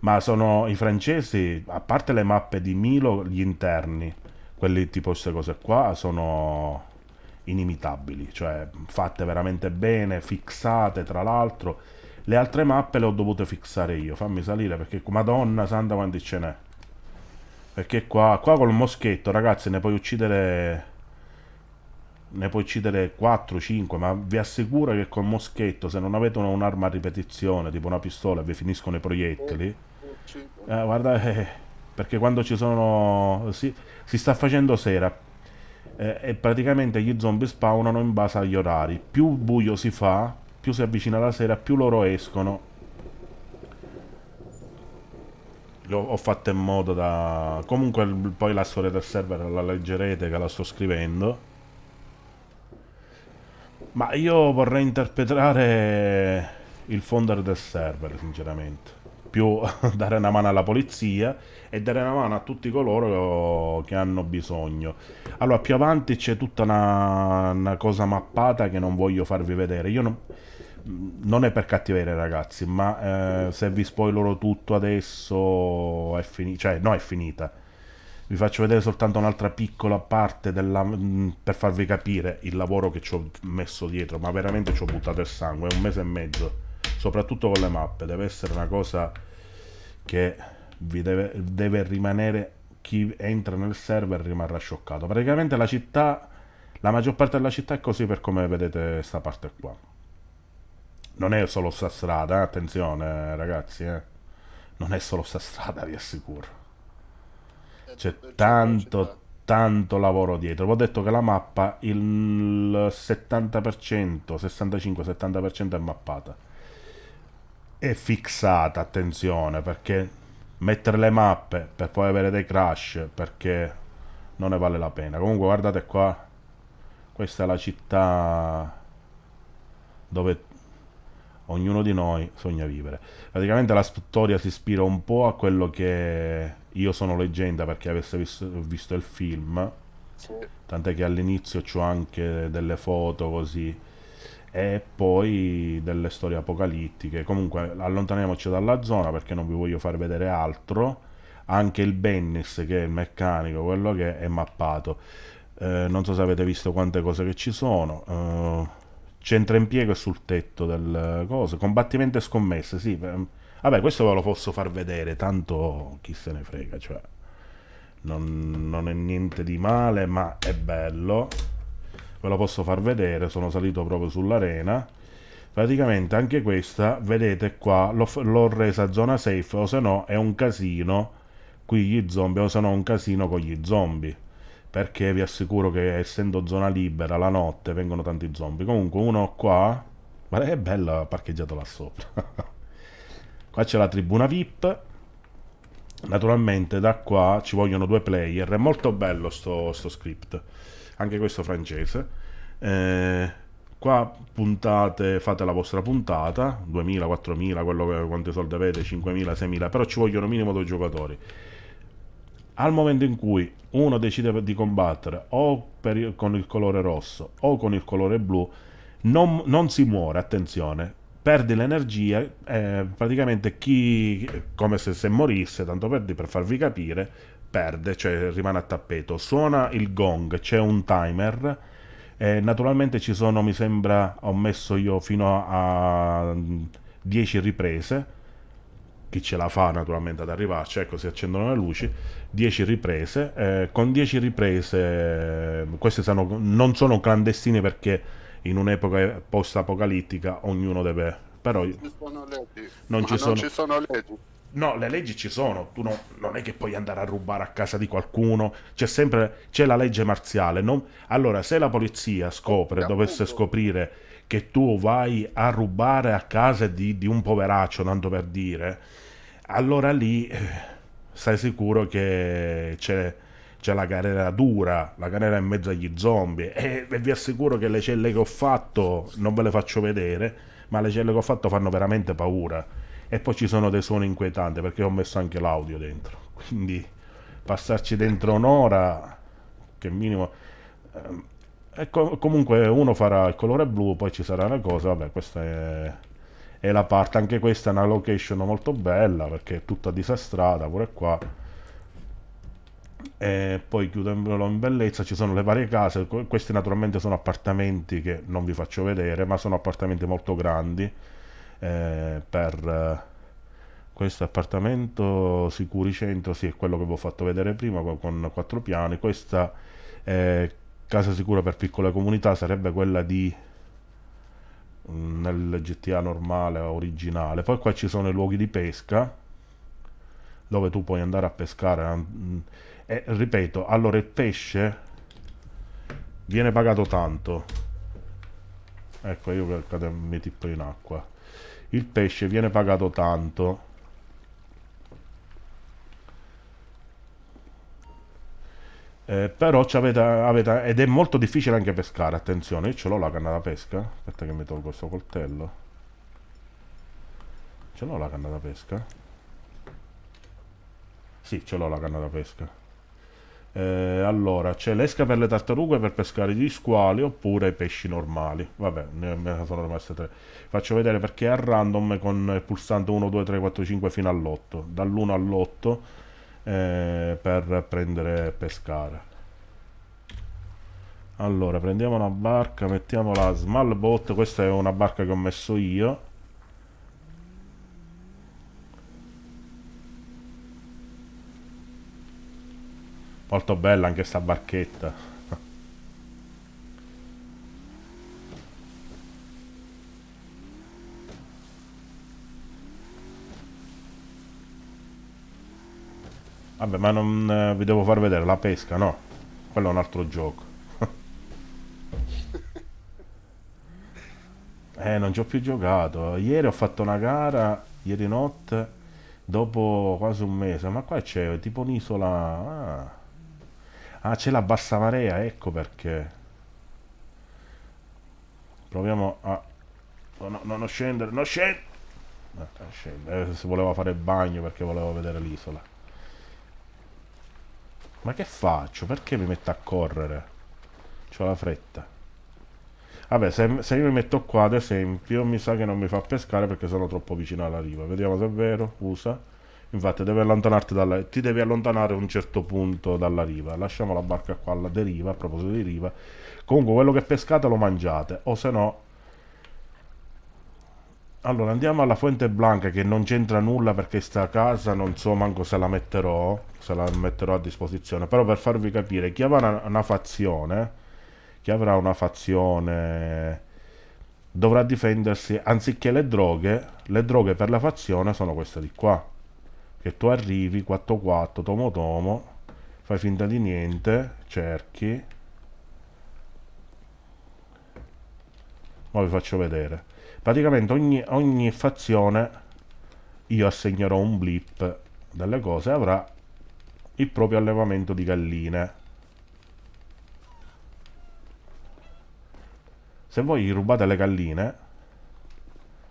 ma sono i francesi, a parte le mappe di Milo, gli interni, quelli tipo queste cose qua, sono inimitabili, cioè fatte veramente bene, fixate tra l'altro. Le altre mappe le ho dovute fixare io, fammi salire perché madonna santa quanti ce n'è. Perché qua, qua col moschetto ragazzi ne puoi uccidere... Ne puoi uccidere 4, 5, ma vi assicuro che col moschetto, se non avete un'arma a ripetizione, tipo una pistola, vi finiscono i proiettili... Eh, eh, eh guarda, eh, perché quando ci sono... Si, si sta facendo sera, eh, e praticamente gli zombie spawnano in base agli orari. Più buio si fa, più si avvicina la sera, più loro escono. L'ho, ho fatto in modo da... Comunque poi la storia del server la leggerete che la sto scrivendo. Ma io vorrei interpretare il founder del server, sinceramente più [LAUGHS] dare una mano alla polizia e dare una mano a tutti coloro che hanno bisogno. Allora, più avanti c'è tutta una, una cosa mappata che non voglio farvi vedere. Io non, non è per cattiveria, ragazzi, ma eh, se vi spoilerò tutto adesso è finita. Cioè, no, è finita. Vi faccio vedere soltanto un'altra piccola parte della, mh, mm, per farvi capire il lavoro che ci ho messo dietro, ma veramente ci ho buttato il sangue, è un mese e mezzo soprattutto con le mappe deve essere una cosa che vi deve, deve rimanere chi entra nel server rimarrà scioccato praticamente la città la maggior parte della città è così per come vedete questa parte qua non è solo sta strada eh, attenzione eh, ragazzi eh. non è solo sta strada vi assicuro c'è certo, certo, tanto certo. tanto lavoro dietro. Vi ho detto che la mappa il 70%, 65-70% è mappata è fissata, attenzione, perché mettere le mappe per poi avere dei crash, perché non ne vale la pena. Comunque guardate qua, questa è la città dove ognuno di noi sogna vivere. Praticamente la storia si ispira un po' a quello che io sono leggenda perché avesse visto, visto il film. Sì. Tant'è che all'inizio ho anche delle foto così e poi delle storie apocalittiche. Comunque allontaniamoci dalla zona perché non vi voglio far vedere altro. Anche il Bennis che è il meccanico, quello che è, è mappato. Eh, non so se avete visto quante cose che ci sono. Eh, centroimpiego è sul tetto del eh, coso. Combattimento e scommesse, sì. Ehm, vabbè, questo ve lo posso far vedere, tanto chi se ne frega, cioè. non, non è niente di male, ma è bello ve la posso far vedere, sono salito proprio sull'arena, praticamente anche questa, vedete qua, l'ho resa zona safe, o se no è un casino qui gli zombie, o se no è un casino con gli zombie, perché vi assicuro che essendo zona libera la notte vengono tanti zombie, comunque uno qua, ma è bello parcheggiato là sopra. [LAUGHS] qua c'è la tribuna VIP naturalmente da qua ci vogliono due player è molto bello sto, sto script anche questo francese. Eh, qua puntate, fate la vostra puntata, 2000, 4000, quello che, quanti soldi avete, 5000, 6000, però ci vogliono minimo due giocatori. Al momento in cui uno decide di combattere o per, con il colore rosso o con il colore blu, non, non si muore, attenzione, perde l'energia, eh, praticamente chi, come se, se morisse, tanto per, per farvi capire, perde, cioè rimane a tappeto. Suona il gong, c'è un timer. Eh, naturalmente ci sono, mi sembra, ho messo io fino a 10 riprese. Chi ce la fa naturalmente ad arrivarci, ecco si accendono le luci, 10 riprese, eh, con 10 riprese, queste sono, non sono clandestine perché in un'epoca post-apocalittica ognuno deve... però non ci sono leggi. No, le leggi ci sono, tu no, non è che puoi andare a rubare a casa di qualcuno, c'è sempre c'è la legge marziale. Non... Allora, se la polizia scopre, dovesse scoprire che tu vai a rubare a casa di, di un poveraccio, tanto per dire, allora lì eh, stai sicuro che c'è, c'è la carriera dura, la carriera in mezzo agli zombie e, e vi assicuro che le celle che ho fatto non ve le faccio vedere, ma le celle che ho fatto fanno veramente paura e poi ci sono dei suoni inquietanti perché ho messo anche l'audio dentro quindi passarci dentro un'ora che minimo eh, comunque uno farà il colore blu poi ci sarà una cosa vabbè questa è, è la parte anche questa è una location molto bella perché è tutta disastrata pure qua e poi chiudendolo in bellezza ci sono le varie case questi naturalmente sono appartamenti che non vi faccio vedere ma sono appartamenti molto grandi eh, per eh, questo appartamento sicuri Sicuricentro, sì, è quello che vi ho fatto vedere prima con quattro piani, questa eh, casa sicura per piccole comunità sarebbe quella di mm, nel GTA normale originale poi qua ci sono i luoghi di pesca dove tu puoi andare a pescare mm, e ripeto allora il pesce viene pagato tanto ecco io che cade, mi tippo in acqua il pesce viene pagato tanto. Eh, però avete, avete, ed è molto difficile anche pescare, attenzione, io ce l'ho la canna da pesca, aspetta che mi tolgo questo coltello. Ce l'ho la canna da pesca? Sì, ce l'ho la canna da pesca. Eh, allora, c'è l'esca per le tartarughe per pescare gli squali oppure pesci normali. Vabbè, ne sono rimaste tre. Faccio vedere perché è a random con il pulsante 1, 2, 3, 4, 5 fino all'8. Dall'1 all'8 eh, per prendere e pescare. Allora, prendiamo una barca, mettiamo la small boat. Questa è una barca che ho messo io. Molto bella anche sta barchetta. Vabbè, ma non eh, vi devo far vedere la pesca, no? Quello è un altro gioco. [LAUGHS] eh, non ci ho più giocato. Ieri ho fatto una gara, ieri notte, dopo quasi un mese. Ma qua c'è tipo un'isola... Ah. Ah, c'è la bassa marea, ecco perché. Proviamo a... No, no, non scendere, non scendere! No, scendere. Eh, si eh, voleva fare il bagno perché volevo vedere l'isola. Ma che faccio? Perché mi metto a correre? C'ho la fretta. Vabbè, se, se, io mi metto qua, ad esempio, mi sa che non mi fa pescare perché sono troppo vicino alla riva. Vediamo se è vero. Usa. Infatti devi allontanarti dalla... ti devi allontanare a un certo punto dalla riva. Lasciamo la barca qua alla deriva, a proposito di riva. Comunque quello che pescate lo mangiate, o se no... Allora andiamo alla Fuente Blanca che non c'entra nulla perché sta casa non so manco se la metterò, se la metterò a disposizione. Però per farvi capire, chi avrà una fazione, chi avrà una fazione dovrà difendersi anziché le droghe, le droghe per la fazione sono queste di qua che tu arrivi 4-4 tomo tomo fai finta di niente cerchi ora vi faccio vedere praticamente ogni, ogni fazione io assegnerò un blip delle cose avrà il proprio allevamento di galline se voi rubate le galline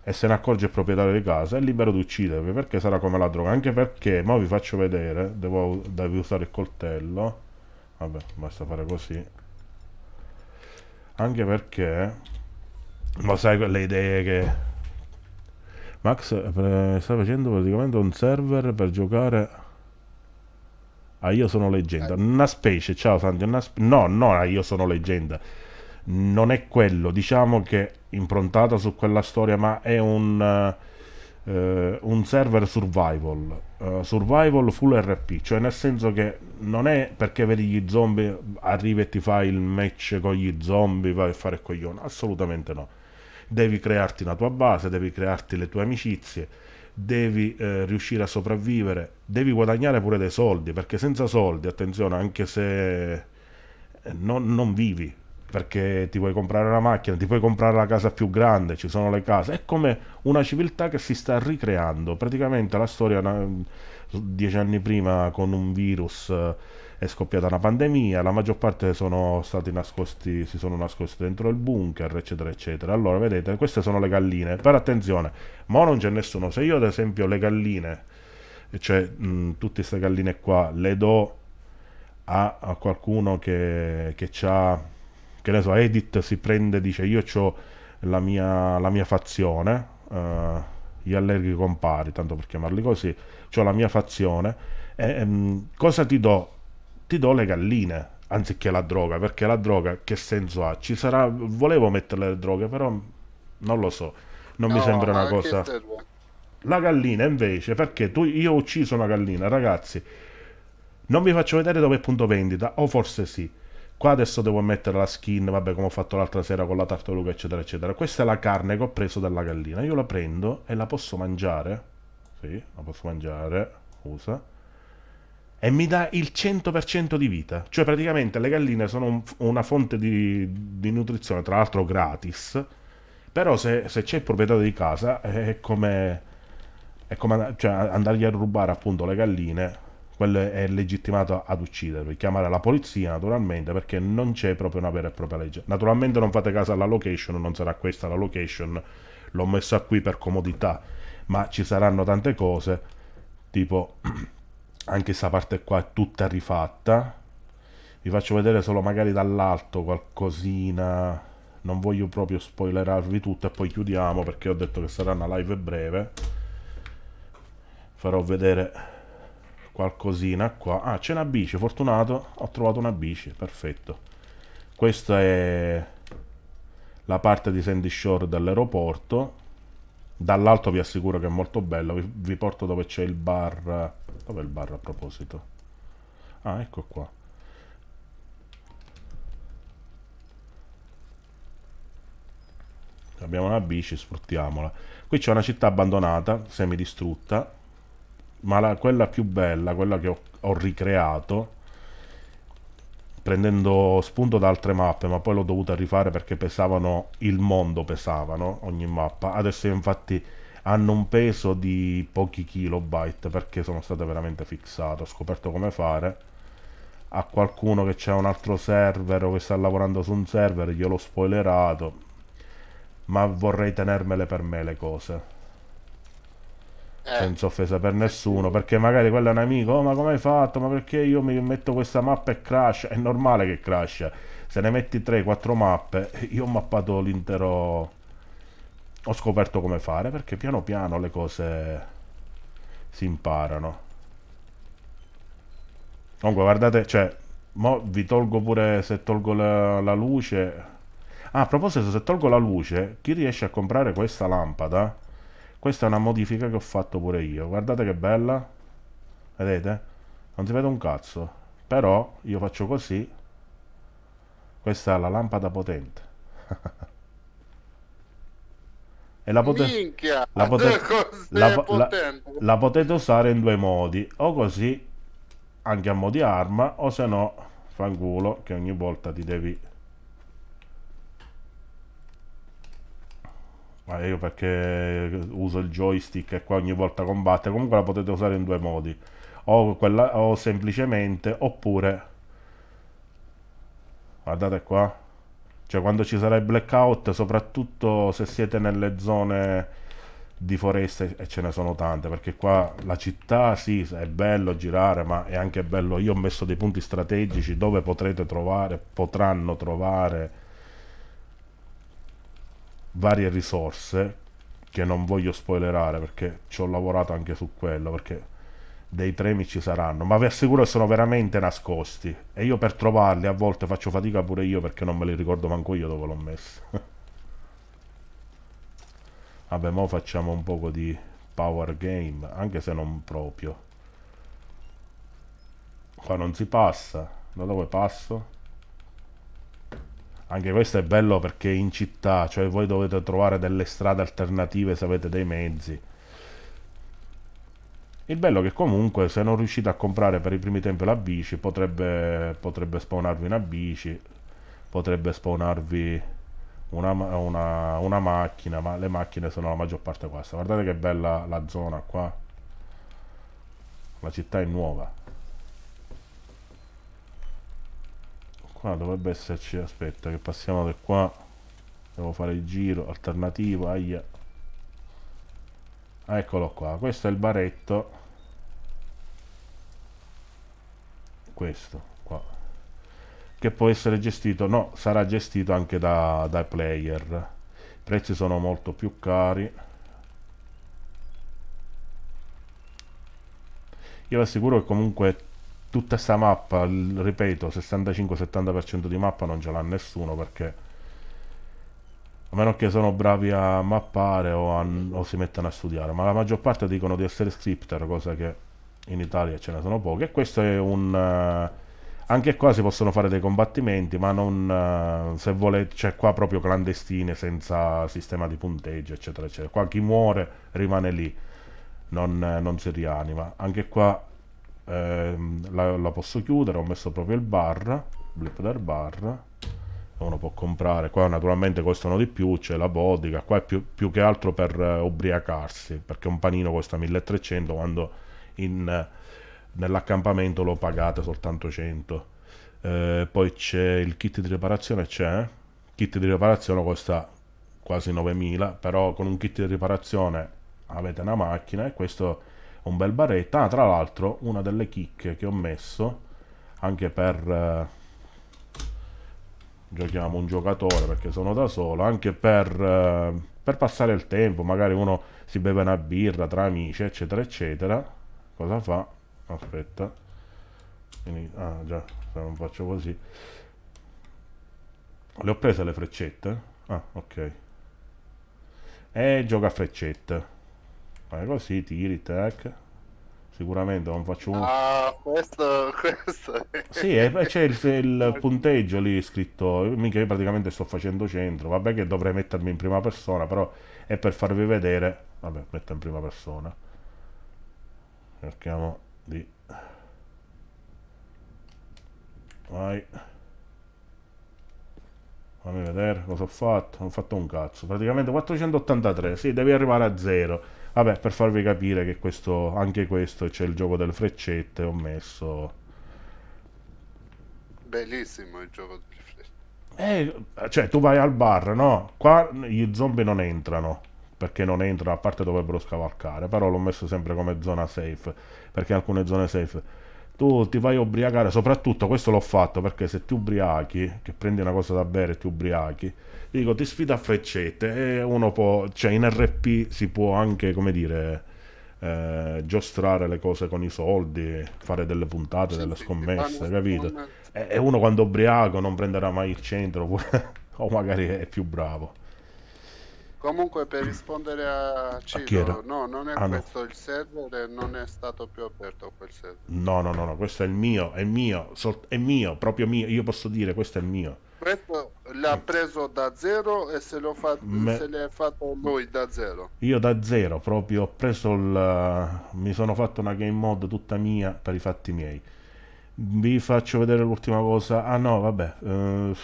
e se ne accorge il proprietario di casa è libero di uccidervi perché sarà come la droga anche perché ma vi faccio vedere devo, devo usare il coltello vabbè basta fare così anche perché ma sai quelle idee che Max sta facendo praticamente un server per giocare a Io sono leggenda ah. una specie ciao Santi una... no no a Io sono leggenda non è quello, diciamo che improntata su quella storia, ma è un, uh, un server survival, uh, survival full RP, cioè nel senso che non è perché vedi gli zombie arrivi e ti fai il match con gli zombie, vai a fare coglione, assolutamente no. Devi crearti la tua base, devi crearti le tue amicizie, devi eh, riuscire a sopravvivere, devi guadagnare pure dei soldi, perché senza soldi, attenzione, anche se eh, non, non vivi, perché ti puoi comprare una macchina, ti puoi comprare la casa più grande, ci sono le case, è come una civiltà che si sta ricreando, praticamente la storia dieci anni prima con un virus eh, è scoppiata una pandemia, la maggior parte sono stati nascosti, si sono nascosti dentro il bunker, eccetera, eccetera. Allora, vedete, queste sono le galline, però attenzione, ma non c'è nessuno, se io ad esempio le galline, cioè mh, mm, tutte queste galline qua, le do a, a qualcuno che, che ha che ne so, Edith si prende, dice io ho la mia, la mia fazione, eh, gli allerghi compari, tanto per chiamarli così, ho la mia fazione, e, ehm, cosa ti do? Ti do le galline anziché la droga, perché la droga che senso ha? Ci sarà, volevo mettere le droghe, però non lo so, non no, mi sembra una cosa... La gallina invece, perché tu, io ho ucciso una gallina, ragazzi, non vi faccio vedere dove è punto vendita, o forse sì Qua adesso devo mettere la skin, vabbè come ho fatto l'altra sera con la tartaruga eccetera eccetera. Questa è la carne che ho preso dalla gallina, io la prendo e la posso mangiare, sì, la posso mangiare, usa, e mi dà il 100% di vita. Cioè praticamente le galline sono un, una fonte di, di nutrizione, tra l'altro gratis, però se, se c'è il proprietario di casa è come, è come cioè, andargli a rubare appunto le galline quello è legittimato ad uccidere, chiamare la polizia naturalmente perché non c'è proprio una vera e propria legge. Naturalmente non fate caso alla location, non sarà questa la location, l'ho messa qui per comodità, ma ci saranno tante cose, tipo [CLEARS THROAT] anche questa parte qua è tutta rifatta, vi faccio vedere solo magari dall'alto qualcosina, non voglio proprio spoilerarvi tutto e poi chiudiamo perché ho detto che sarà una live breve, farò vedere qualcosina qua. Ah, c'è una bici, fortunato, ho trovato una bici, perfetto. Questa è la parte di Sandy Shore dall'aeroporto. Dall'alto vi assicuro che è molto bella, vi, vi porto dove c'è il bar... Dov'è il bar a proposito? Ah, ecco qua. Abbiamo una bici, sfruttiamola. Qui c'è una città abbandonata, semidistrutta, ma la, quella più bella, quella che ho, ho ricreato, prendendo spunto da altre mappe, ma poi l'ho dovuta rifare perché pesavano, il mondo pesavano, ogni mappa. Adesso infatti hanno un peso di pochi kilobyte perché sono state veramente fixate, ho scoperto come fare. A qualcuno che c'è un altro server o che sta lavorando su un server gliel'ho spoilerato, ma vorrei tenermele per me le cose. Eh. senza offesa per nessuno, perché magari quello è un amico, oh, ma come hai fatto, ma perché io mi metto questa mappa e crash, è normale che crash, se ne metti 3-4 mappe, [LAUGHS] io ho mappato l'intero, ho scoperto come fare, perché piano piano le cose si imparano. Comunque guardate, cioè, mo vi tolgo pure se tolgo la, la luce, ah, a proposito, se tolgo la luce, chi riesce a comprare questa lampada questa è una modifica che ho fatto pure io. Guardate che bella. Vedete? Non si vede un cazzo. Però io faccio così. Questa è la lampada potente. [LAUGHS] e la, pote la, pote [LAUGHS] la, la potete usare in due modi. O così, anche a mo' di arma, o se no, fanculo, che ogni volta ti devi ma io perché uso il joystick e qua ogni volta combatte, comunque la potete usare in due modi, o, quella, o semplicemente, oppure, guardate qua, cioè quando ci sarà il blackout, soprattutto se siete nelle zone di foreste e ce ne sono tante perché qua la città sì è bello girare ma è anche bello io ho messo dei punti strategici dove potrete trovare potranno trovare varie risorse che non voglio spoilerare perché ci ho lavorato anche su quello perché dei premi ci saranno ma vi assicuro che sono veramente nascosti e io per trovarli a volte faccio fatica pure io perché non me li ricordo manco io dove l'ho messo [LAUGHS] vabbè mo facciamo un poco di power game anche se non proprio qua non si passa da dove passo? anche questo è bello perché in città, cioè voi dovete trovare delle strade alternative se avete dei mezzi. Il bello è che comunque se non riuscite a comprare per i primi tempi la bici potrebbe, potrebbe spawnarvi una bici, potrebbe spawnarvi una, una, una, macchina, ma le macchine sono la maggior parte questa. Guardate che bella la zona qua. La città è nuova. qua dovrebbe esserci aspetta che passiamo da qua devo fare il giro alternativo aia ah, eccolo qua questo è il baretto questo qua che può essere gestito no sarà gestito anche da, da player i prezzi sono molto più cari io vi assicuro che comunque tutta questa mappa, ripeto, 65-70% di mappa non ce l'ha nessuno perché a meno che sono bravi a mappare o, a, o, si mettano a studiare, ma la maggior parte dicono di essere scripter, cosa che in Italia ce ne sono poche. E questo è un... Uh, anche qua si possono fare dei combattimenti, ma non... Uh, se volete, cioè qua proprio clandestine, senza sistema di punteggio, eccetera, eccetera. Qua chi muore rimane lì, non, uh, non si rianima. Anche qua ehm, la, la, posso chiudere ho messo proprio il bar blip del bar uno può comprare qua naturalmente costano di più c'è la bodica qua è più, più che altro per eh, ubriacarsi perché un panino costa 1300 quando in, nell'accampamento lo pagate soltanto 100 eh, poi c'è il kit di riparazione c'è eh? kit di riparazione costa quasi 9000 però con un kit di riparazione avete una macchina e questo un bel barretto. Ah, tra l'altro, una delle chicche che ho messo, anche per... Eh, giochiamo un giocatore perché sono da solo, anche per, eh, per passare il tempo, magari uno si beve una birra tra amici, eccetera, eccetera. Cosa fa? Aspetta. Quindi, ah, già, se non faccio così. Le ho prese le freccette? Ah, ok. E gioca a freccette. Ma così tiri, tac. Sicuramente non faccio uno. Ah, questo, [LAUGHS] questo. Sì, c'è il, il, [LAUGHS] punteggio lì scritto. Mica io praticamente sto facendo centro. Vabbè che dovrei mettermi in prima persona, però è per farvi vedere. Vabbè, metto in prima persona. Cerchiamo di... Vai. Fammi vedere cosa ho fatto. Non ho fatto un cazzo. Praticamente 483. Sì, devi arrivare a zero. Vabbè, per farvi capire che questo, anche questo c'è il gioco delle freccette, ho messo... Bellissimo il gioco delle freccette. Eh, cioè, tu vai al bar, no? Qua gli zombie non entrano, perché non entrano, a parte dovrebbero scavalcare, però l'ho messo sempre come zona safe, perché alcune zone safe tu ti vai a ubriacare, soprattutto questo l'ho fatto perché se ti ubriachi, che prendi una cosa da bere e ti ubriachi, dico ti sfida a freccette e uno può, cioè in RP si può anche, come dire, eh, giostrare le cose con i soldi, fare delle puntate, delle scommesse, capito? e uno quando ubriaco non prenderà mai il centro, [LAUGHS] o magari è più bravo. Comunque per rispondere a Ciro, a no, non è ah, questo no. il server, non è stato più aperto quel server. No, no, no, no questo è il mio, è il mio, è mio, proprio mio, io posso dire questo è il mio. Questo l'ha mm. preso da zero e se, l'è fa Me... fatto lui da zero. Io da zero, proprio ho preso il... mi sono fatto una game mod tutta mia per i fatti miei. Vi faccio vedere l'ultima cosa, ah no, vabbè... Uh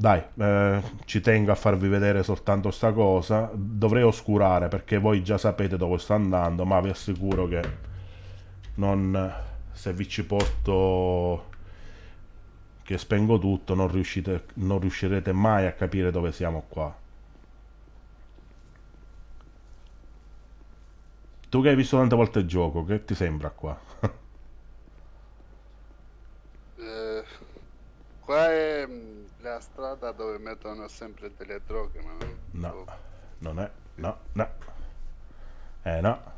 dai, eh, ci tengo a farvi vedere soltanto sta cosa. Dovrei oscurare perché voi già sapete dove sto andando, ma vi assicuro che non, se vi ci porto che spengo tutto non, riuscite, non riuscirete mai a capire dove siamo qua. Tu che hai visto tante volte il gioco, che ti sembra qua? [LAUGHS] serata dove mettono sempre delle droghe, ma non... No, boh. non è... No, no. Eh no.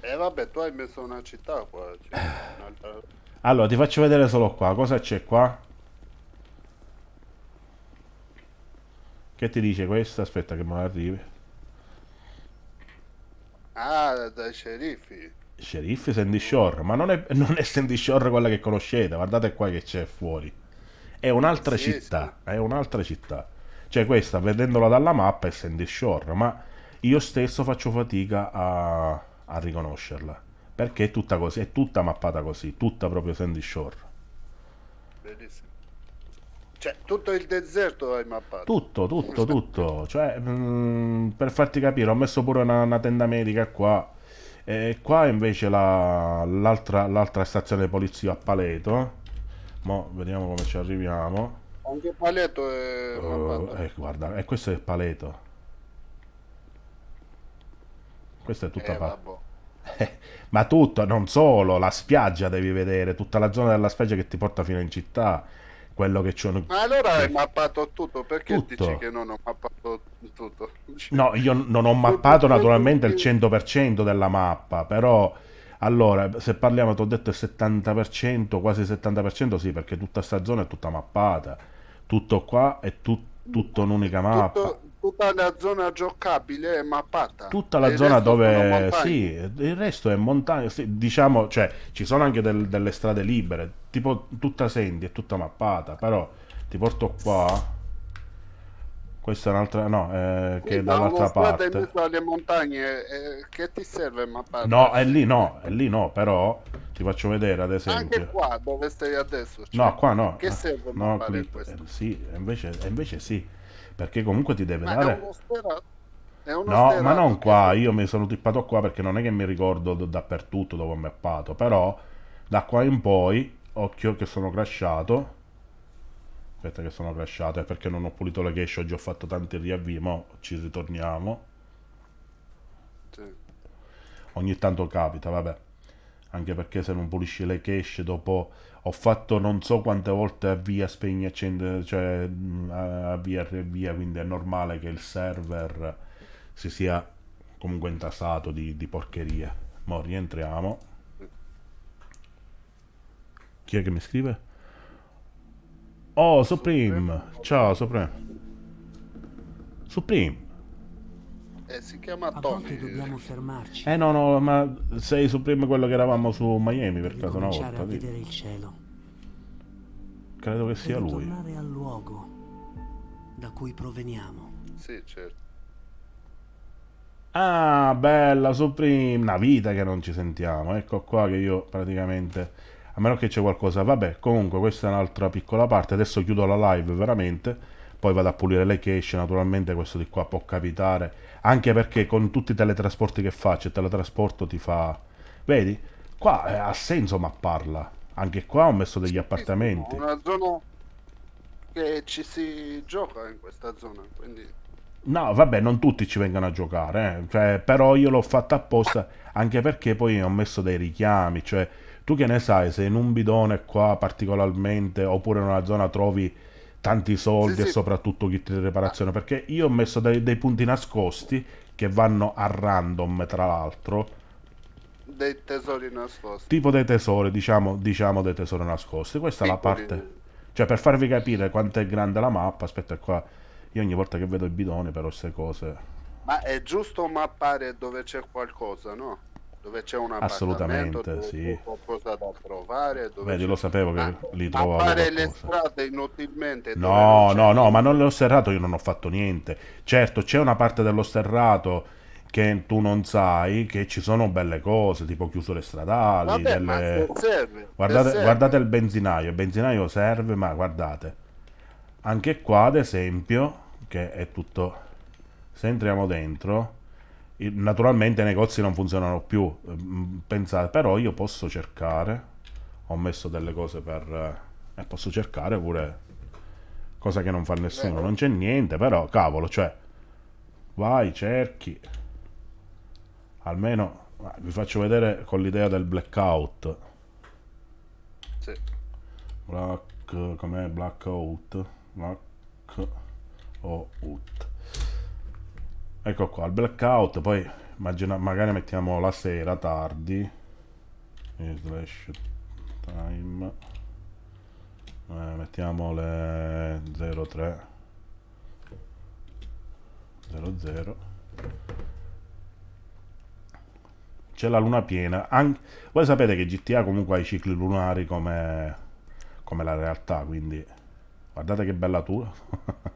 E eh, vabbè, tu hai messo una città qua. Cioè, un'altra... Allora, ti faccio vedere solo qua. Cosa c'è qua? Che ti dice questa? Aspetta che me la arrivi. Ah, dai sceriffi. Sceriffi Sandy Shore, ma non è, non è Sandy Shore quella che conoscete, guardate qua che c'è fuori è un'altra sì, città, sì. è un'altra città. Cioè questa, vedendola dalla mappa, è Sandy Shore, ma io stesso faccio fatica a, a riconoscerla, perché è tutta così, è tutta mappata così, tutta proprio Sandy Shore. Benissimo. Cioè, tutto il deserto hai mappato? Tutto, tutto, tutto. Cioè, mh, mm, per farti capire, ho messo pure una, una tenda medica qua. E qua invece la, l'altra, l'altra stazione di polizia a Paleto Mo vediamo come ci arriviamo. Anche il paletto è... Uh, eh, guarda, e eh, questo è il paletto. Questa è tutta eh, pa... [LAUGHS] Eh, ma tutto, non solo, la spiaggia devi vedere, tutta la zona della spiaggia che ti porta fino in città. Quello che c'è. Ma allora hai mappato tutto, perché tutto. dici che non ho mappato tutto? No, io non ho [LAUGHS] mappato naturalmente il 100% della mappa, però allora, se parliamo, ti ho detto il 70%, quasi il 70%, sì, perché tutta questa zona è tutta mappata. Tutto qua è tu, tutto un'unica mappa. Tutto, tutta la zona giocabile è mappata. Tutta la e zona dove... Sì, il resto è montagna. Sì, diciamo, cioè, ci sono anche del, delle strade libere. Tipo, tutta Sendi è tutta mappata, però ti porto qua questa è un'altra, no, eh, che sì, è dall'altra parte. alle montagne, eh, che ti serve mappare? No, è lì no, è lì no, però ti faccio vedere ad esempio. Anche qua, dove stai adesso? Cioè, no, qua no. Che serve no, mappare qui, questo? Eh, sì, invece, invece, sì, perché comunque ti deve ma dare... no, ma non qua, io mi sono tippato qua perché non è che mi ricordo dappertutto dove ho mappato, però da qua in poi, occhio che sono crashato, aspetta che sono crashato, è perché non ho pulito la cache, oggi ho fatto tanti riavvii, ma ci ritorniamo. Sì. Ogni tanto capita, vabbè. Anche perché se non pulisci le cache, dopo ho fatto non so quante volte avvia, spegni, accende, cioè mm, avvia, riavvia, quindi è normale che il server si sia comunque intasato di, di porcherie. Mo' rientriamo. Chi è che mi scrive? Oh, Supreme. Ciao, Supreme. Supreme. Eh, si chiama Tony. dobbiamo fermarci. Eh no, no, ma sei Supreme quello che eravamo su Miami per caso una volta. A vedere il cielo. Credo che sia lui. tornare al luogo da cui proveniamo. Sì, certo. Ah, bella Supreme, una vita che non ci sentiamo. Ecco qua che io praticamente a meno che c'è qualcosa vabbè comunque questa è un'altra piccola parte adesso chiudo la live veramente poi vado a pulire le cache naturalmente questo di qua può capitare anche perché con tutti i teletrasporti che faccio il teletrasporto ti fa vedi qua eh, ha senso mapparla anche qua ho messo degli sì, appartamenti una zona che ci si gioca in questa zona quindi No, vabbè, non tutti ci vengono a giocare, eh. cioè, però io l'ho fatta apposta anche perché poi ho messo dei richiami, cioè tu che ne sai se in un bidone qua particolarmente oppure in una zona trovi tanti soldi sì, e sì. soprattutto kit di riparazione? Perché io ho messo dei, dei punti nascosti che vanno a random tra l'altro. Dei tesori nascosti. Tipo dei tesori, diciamo, diciamo dei tesori nascosti. Questa tipo è la parte... Di... Cioè per farvi capire quanto è grande la mappa, aspetta qua, io ogni volta che vedo il bidone però queste cose... Ma è giusto mappare dove c'è qualcosa, no? dove c'è un assolutamente dove sì. qualcosa da trovare dove Beh, lo sapevo che ah, lì trovavo fare le strade inutilmente no no no ma non l'ho serrato io non ho fatto niente certo c'è una parte dello serrato che tu non sai che ci sono belle cose tipo chiusure stradali Vabbè, delle... serve, guardate, guardate il benzinaio il benzinaio serve ma guardate anche qua ad esempio che è tutto se entriamo dentro naturalmente i negozi non funzionano più mm, pensate però io posso cercare ho messo delle cose per eh, eh, posso cercare pure cosa che non fa nessuno non c'è niente però cavolo cioè vai cerchi almeno vi faccio vedere con l'idea del blackout sì. black com'è blackout black o out ecco qua il blackout poi immagina, magari mettiamo la sera tardi slash time eh, mettiamo le 03 00 c'è la luna piena An voi sapete che GTA comunque ha i cicli lunari come, come la realtà quindi guardate che bella tua [LAUGHS]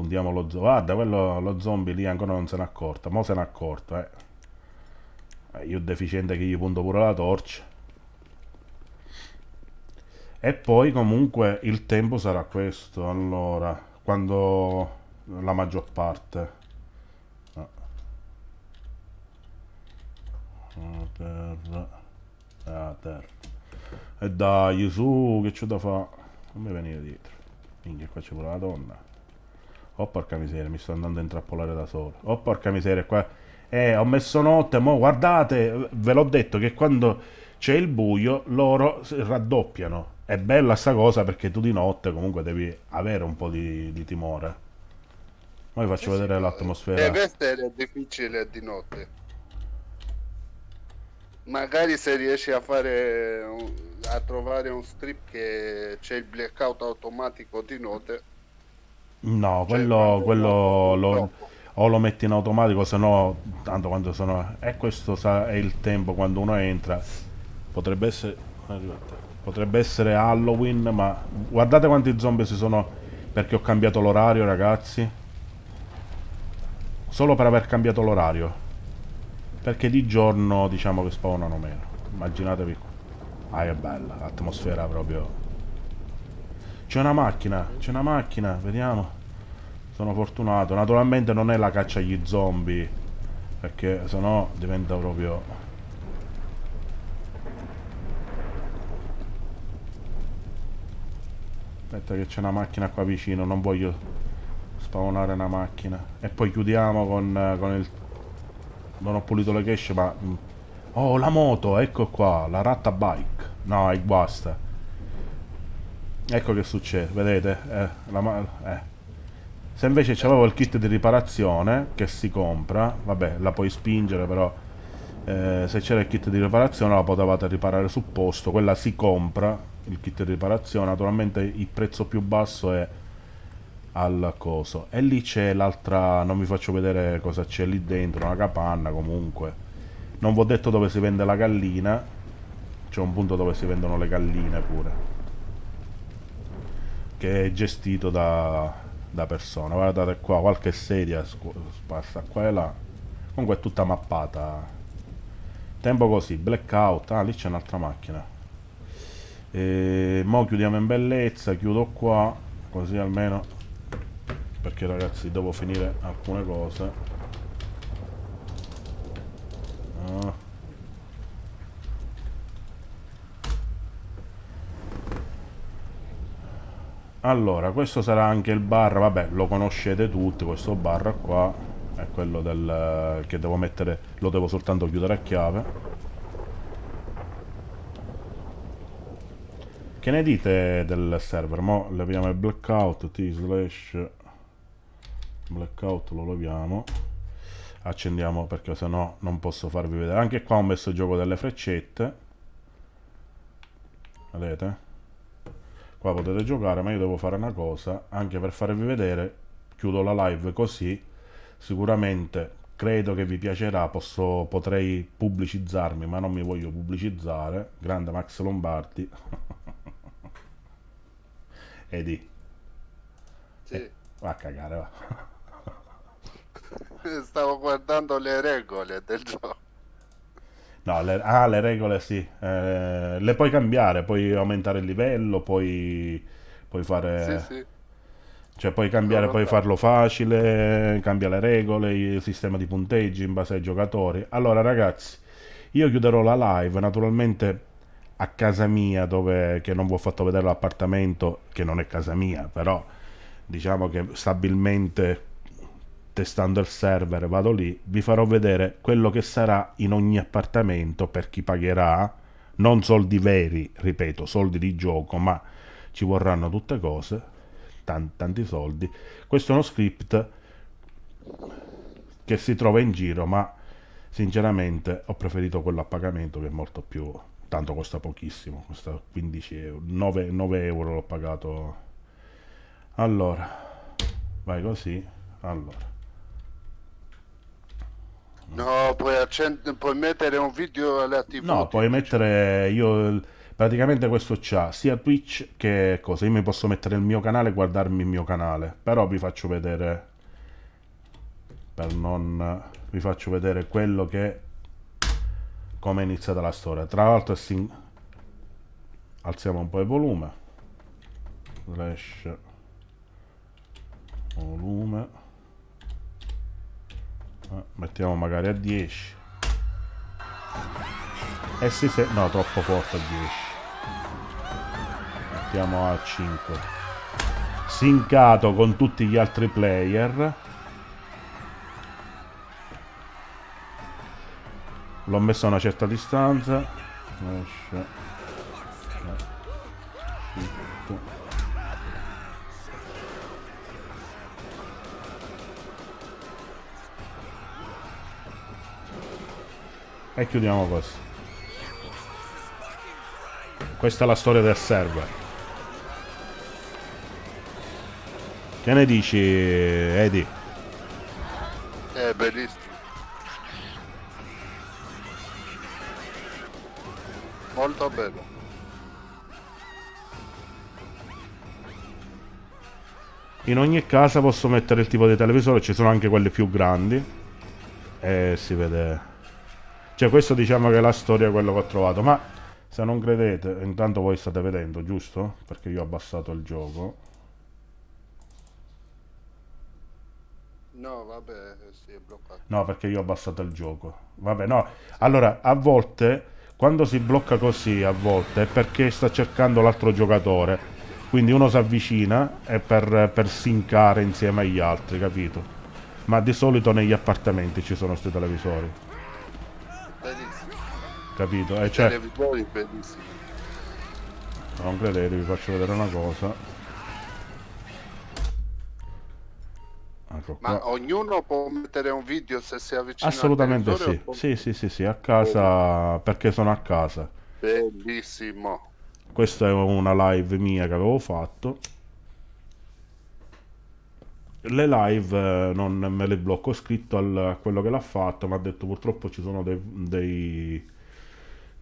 Puntiamo lo zombie. Guarda, quello, lo zombie lì ancora non se n'è accorto. Mo se n'è accorto, eh. eh. Io deficiente che gli punto pure la torcia. E poi comunque il tempo sarà questo. Allora, quando la maggior parte... Ah. Per... Ah, ah, terra. E dai, su, che c'è da fare? Non mi venire dietro. Minchia, qua c'è pure la donna. Oh porca miseria, mi sto andando a intrappolare da solo. Oh porca miseria, qua... Eh, ho messo notte, ma guardate, ve l'ho detto che quando c'è il buio loro raddoppiano. È bella sta cosa perché tu di notte comunque devi avere un po' di, di timore. Poi faccio sì, vedere sì, l'atmosfera. Eh, questa era difficile di notte. Magari se riesci a fare a trovare un strip che c'è il blackout automatico di notte No, cioè, quello, lo, lo, o lo metti in automatico, se no, tanto quando sono... E questo sa, è il tempo quando uno entra. Potrebbe essere... Potrebbe essere Halloween, ma guardate quanti zombie si sono... Perché ho cambiato l'orario, ragazzi. Solo per aver cambiato l'orario. Perché di giorno diciamo che spawnano meno. Immaginatevi. Ah, è bella, l'atmosfera proprio c'è una macchina, c'è una macchina, vediamo. Sono fortunato. Naturalmente non è la caccia agli zombie, perché sennò diventa proprio... Aspetta che c'è una macchina qua vicino, non voglio spawnare una macchina. E poi chiudiamo con, con il... Non ho pulito le cache, ma... Mm. Oh, la moto, ecco qua, la ratta bike. No, è guasta. Ecco che succede, vedete? Eh, la, eh. Se invece c'avevo il kit di riparazione che si compra, vabbè, la puoi spingere però eh, se c'era il kit di riparazione la potevate riparare sul posto, quella si compra, il kit di riparazione, naturalmente il prezzo più basso è al coso. E lì c'è l'altra, non vi faccio vedere cosa c'è lì dentro, una capanna comunque. Non vi ho detto dove si vende la gallina, c'è un punto dove si vendono le galline pure che è gestito da, da persona. Guardate qua, qualche sedia sparsa qua e là. Comunque è tutta mappata. Tempo così, blackout. Ah, lì c'è un'altra macchina. E mo chiudiamo in bellezza, chiudo qua, così almeno... Perché ragazzi devo finire alcune cose. Ah. allora questo sarà anche il bar vabbè lo conoscete tutti questo bar qua è quello del eh, che devo mettere lo devo soltanto chiudere a chiave che ne dite del server mo leviamo il blackout t slash blackout lo leviamo accendiamo perché sennò non posso farvi vedere anche qua ho messo il gioco delle freccette vedete qua potete giocare ma io devo fare una cosa anche per farvi vedere chiudo la live così sicuramente credo che vi piacerà posso, potrei pubblicizzarmi ma non mi voglio pubblicizzare grande Max Lombardi [LAUGHS] Edi sì. eh, va a cagare va [LAUGHS] stavo guardando le regole del gioco No, le, ah, le regole sì. Eh, le puoi cambiare, puoi aumentare il livello, puoi, puoi fare... Sì, sì. Cioè puoi cambiare, puoi farlo facile, cambia le regole, il sistema di punteggi in base ai giocatori. Allora ragazzi, io chiuderò la live, naturalmente a casa mia, dove, che non vi ho fatto vedere l'appartamento, che non è casa mia, però diciamo che stabilmente testando il server vado lì, vi farò vedere quello che sarà in ogni appartamento per chi pagherà, non soldi veri, ripeto, soldi di gioco, ma ci vorranno tutte cose, tanti, tanti soldi. Questo è uno script che si trova in giro, ma sinceramente ho preferito quello a pagamento che è molto più... tanto costa pochissimo, costa 15 euro, 9, 9 euro l'ho pagato. Allora, vai così, allora. No, puoi, accend- puoi mettere un video alle attività. No, puoi mettere io praticamente questo c'ha sia Twitch che cosa. Io mi posso mettere il mio canale e guardarmi il mio canale, però vi faccio vedere per non vi faccio vedere quello che come è iniziata la storia. Tra l'altro sin... alziamo un po' il volume. Slash volume mettiamo magari a 10 E eh sì, se... no troppo forte a 10 mettiamo a 5 sincato con tutti gli altri player l'ho messo a una certa distanza E chiudiamo questo. Questa è la storia del server. Che ne dici, Eddie? Eh, è bellissimo. Molto bello. In ogni casa posso mettere il tipo di televisore, ci sono anche quelli più grandi. E si vede cioè, questa diciamo che è la storia, quello che ho trovato. Ma se non credete, intanto voi state vedendo, giusto? Perché io ho abbassato il gioco. No, vabbè, si è bloccato. No, perché io ho abbassato il gioco. Vabbè, no. Allora, a volte, quando si blocca così, a volte, è perché sta cercando l'altro giocatore. Quindi uno si avvicina e per, per sincare insieme agli altri, capito? Ma di solito negli appartamenti ci sono questi televisori capito? Eh, cioè... Non credete, vi faccio vedere una cosa. Ecco Ma ognuno può mettere un video se si avvicina? Assolutamente sì. Può... sì, sì, sì, sì, a casa, oh. perché sono a casa. Bellissimo. Questa è una live mia che avevo fatto. Le live eh, non me le blocco, ho scritto al, a quello che l'ha fatto, mi ha detto purtroppo ci sono dei, dei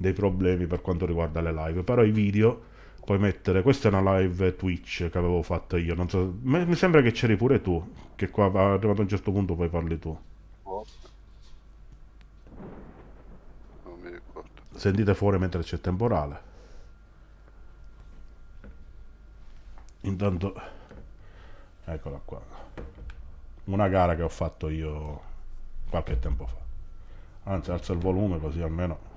dei problemi per quanto riguarda le live, però i video puoi mettere, questa è una live Twitch che avevo fatto io, non so, mi sembra che c'eri pure tu, che qua arrivato a un certo punto poi parli tu. Non mi ricordo. Sentite fuori mentre c'è temporale. Intanto, eccola qua, una gara che ho fatto io qualche tempo fa. Anzi, alza il volume così almeno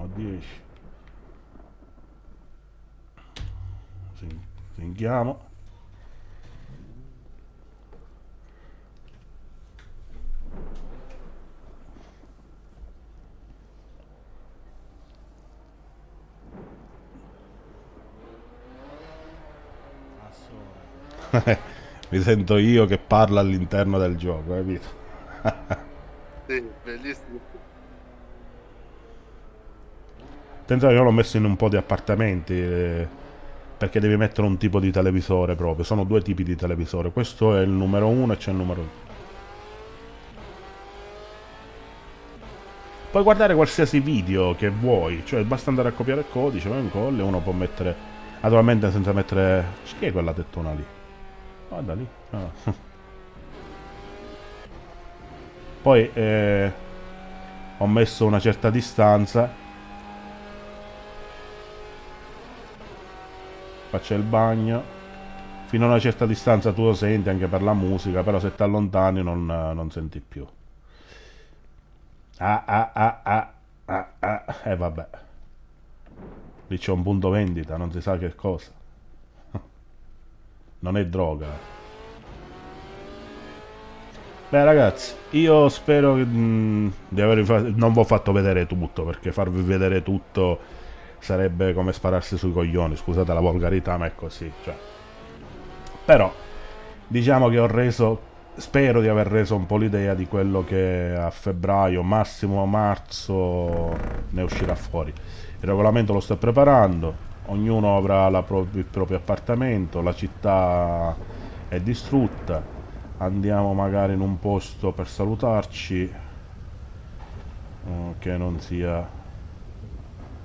sono 10 singhiamo mi sento io che parlo all'interno del gioco, capito? [LAUGHS] sì, bellissimo. Attenzione, io l'ho messo in un po' di appartamenti, eh, perché devi mettere un tipo di televisore proprio. Sono due tipi di televisore. Questo è il numero 1 e c'è il numero 2. Puoi guardare qualsiasi video che vuoi, cioè basta andare a copiare il codice, vai in uno può mettere, naturalmente senza mettere... Chi è quella tettona lì? Guarda lì. Ah. Poi eh, ho messo una certa distanza faccia il bagno fino a una certa distanza tu lo senti anche per la musica però se ti allontani non, non senti più ah ah ah ah ah ah e eh, vabbè lì c'è un punto vendita non si sa che cosa non è droga Beh ragazzi, io spero che, mh, mm, di aver non vi ho fatto vedere tutto, perché farvi vedere tutto sarebbe come spararsi sui coglioni, scusate la volgarità, ma è così. Cioè. Però diciamo che ho reso, spero di aver reso un po' l'idea di quello che a febbraio, massimo marzo, ne uscirà fuori. Il regolamento lo sto preparando, ognuno avrà pro il proprio appartamento, la città è distrutta, andiamo magari in un posto per salutarci, eh, che non sia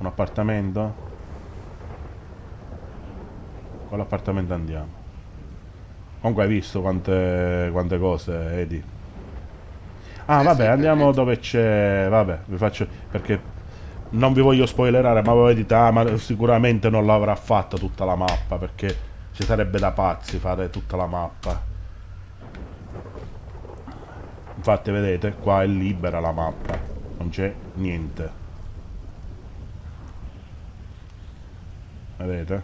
un appartamento? Con l'appartamento andiamo. Comunque hai visto quante, quante cose, Edi. Ah, eh, vabbè, sì, andiamo perché... dove c'è... Vabbè, vi faccio... Perché non vi voglio spoilerare, ma voi dite ah ma sicuramente non l'avrà fatta tutta la mappa, perché ci sarebbe da pazzi fare tutta la mappa. Infatti, vedete, qua è libera la mappa, non c'è niente. vedete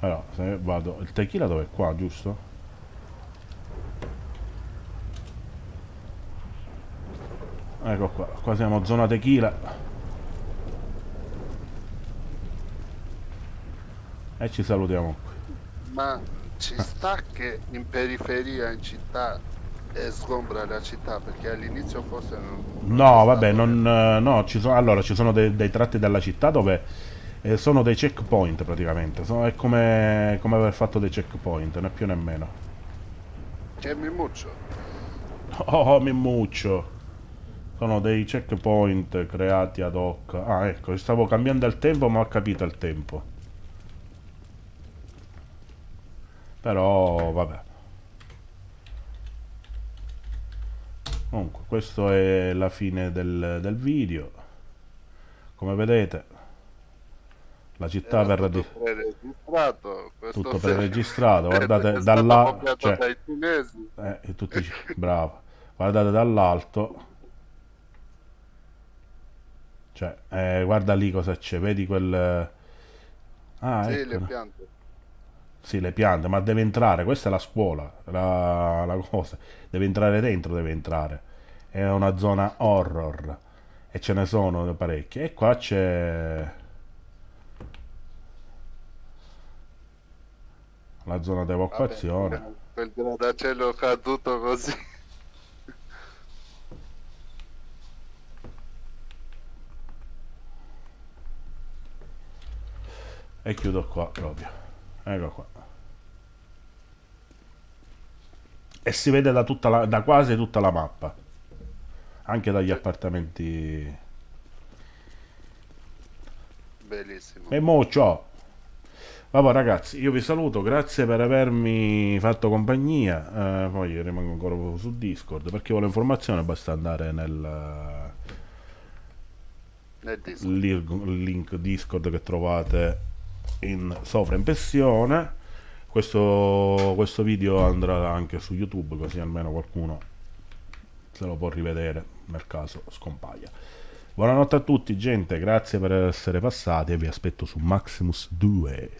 allora se vado il tequila dov'è qua giusto ecco qua qua siamo zona tequila e ci salutiamo qui ma ci ah. sta che in periferia in città è sgombra la città perché all'inizio forse non, no vabbè non, no, ci sono, eh, allora ci sono dei, dei tratti della città dove eh, sono dei checkpoint praticamente, sono, è come, come, aver fatto dei checkpoint, né più né meno. C'è Mimmuccio. [LAUGHS] Oh, Mimmuccio. Sono dei checkpoint creati ad hoc. Ah, ecco, stavo cambiando il tempo, ma ho capito il tempo. Però, vabbè. Comunque, questo è la fine del, del video. Come vedete, la città verrà eh, di... preregistrato tutto preregistrato eh, guardate dall'alto cioè, eh, tutti... bravo guardate dall'alto cioè eh, guarda lì cosa c'è vedi quel eh, ah, sì, ecco. le piante sì le piante ma deve entrare questa è la scuola la, la cosa deve entrare dentro deve entrare è una zona horror e ce ne sono parecchie e qua c'è la zona d'evacuazione. Vabbè, quel grattacielo caduto così. [LAUGHS] E chiudo qua proprio. Ecco qua. E si vede da, tutta la, da quasi tutta la mappa. Anche dagli appartamenti. Bellissimo. E mo' ciò. Vabbè ragazzi, io vi saluto, grazie per avermi fatto compagnia, eh, poi rimango ancora su Discord, perché vuole informazione basta andare nel, eh, nel Discord. link Discord che trovate in sovraimpressione. Questo, questo video andrà anche su YouTube, così almeno qualcuno se lo può rivedere nel caso scompaia. Buonanotte a tutti gente, grazie per essere passati e vi aspetto su Maximus 2.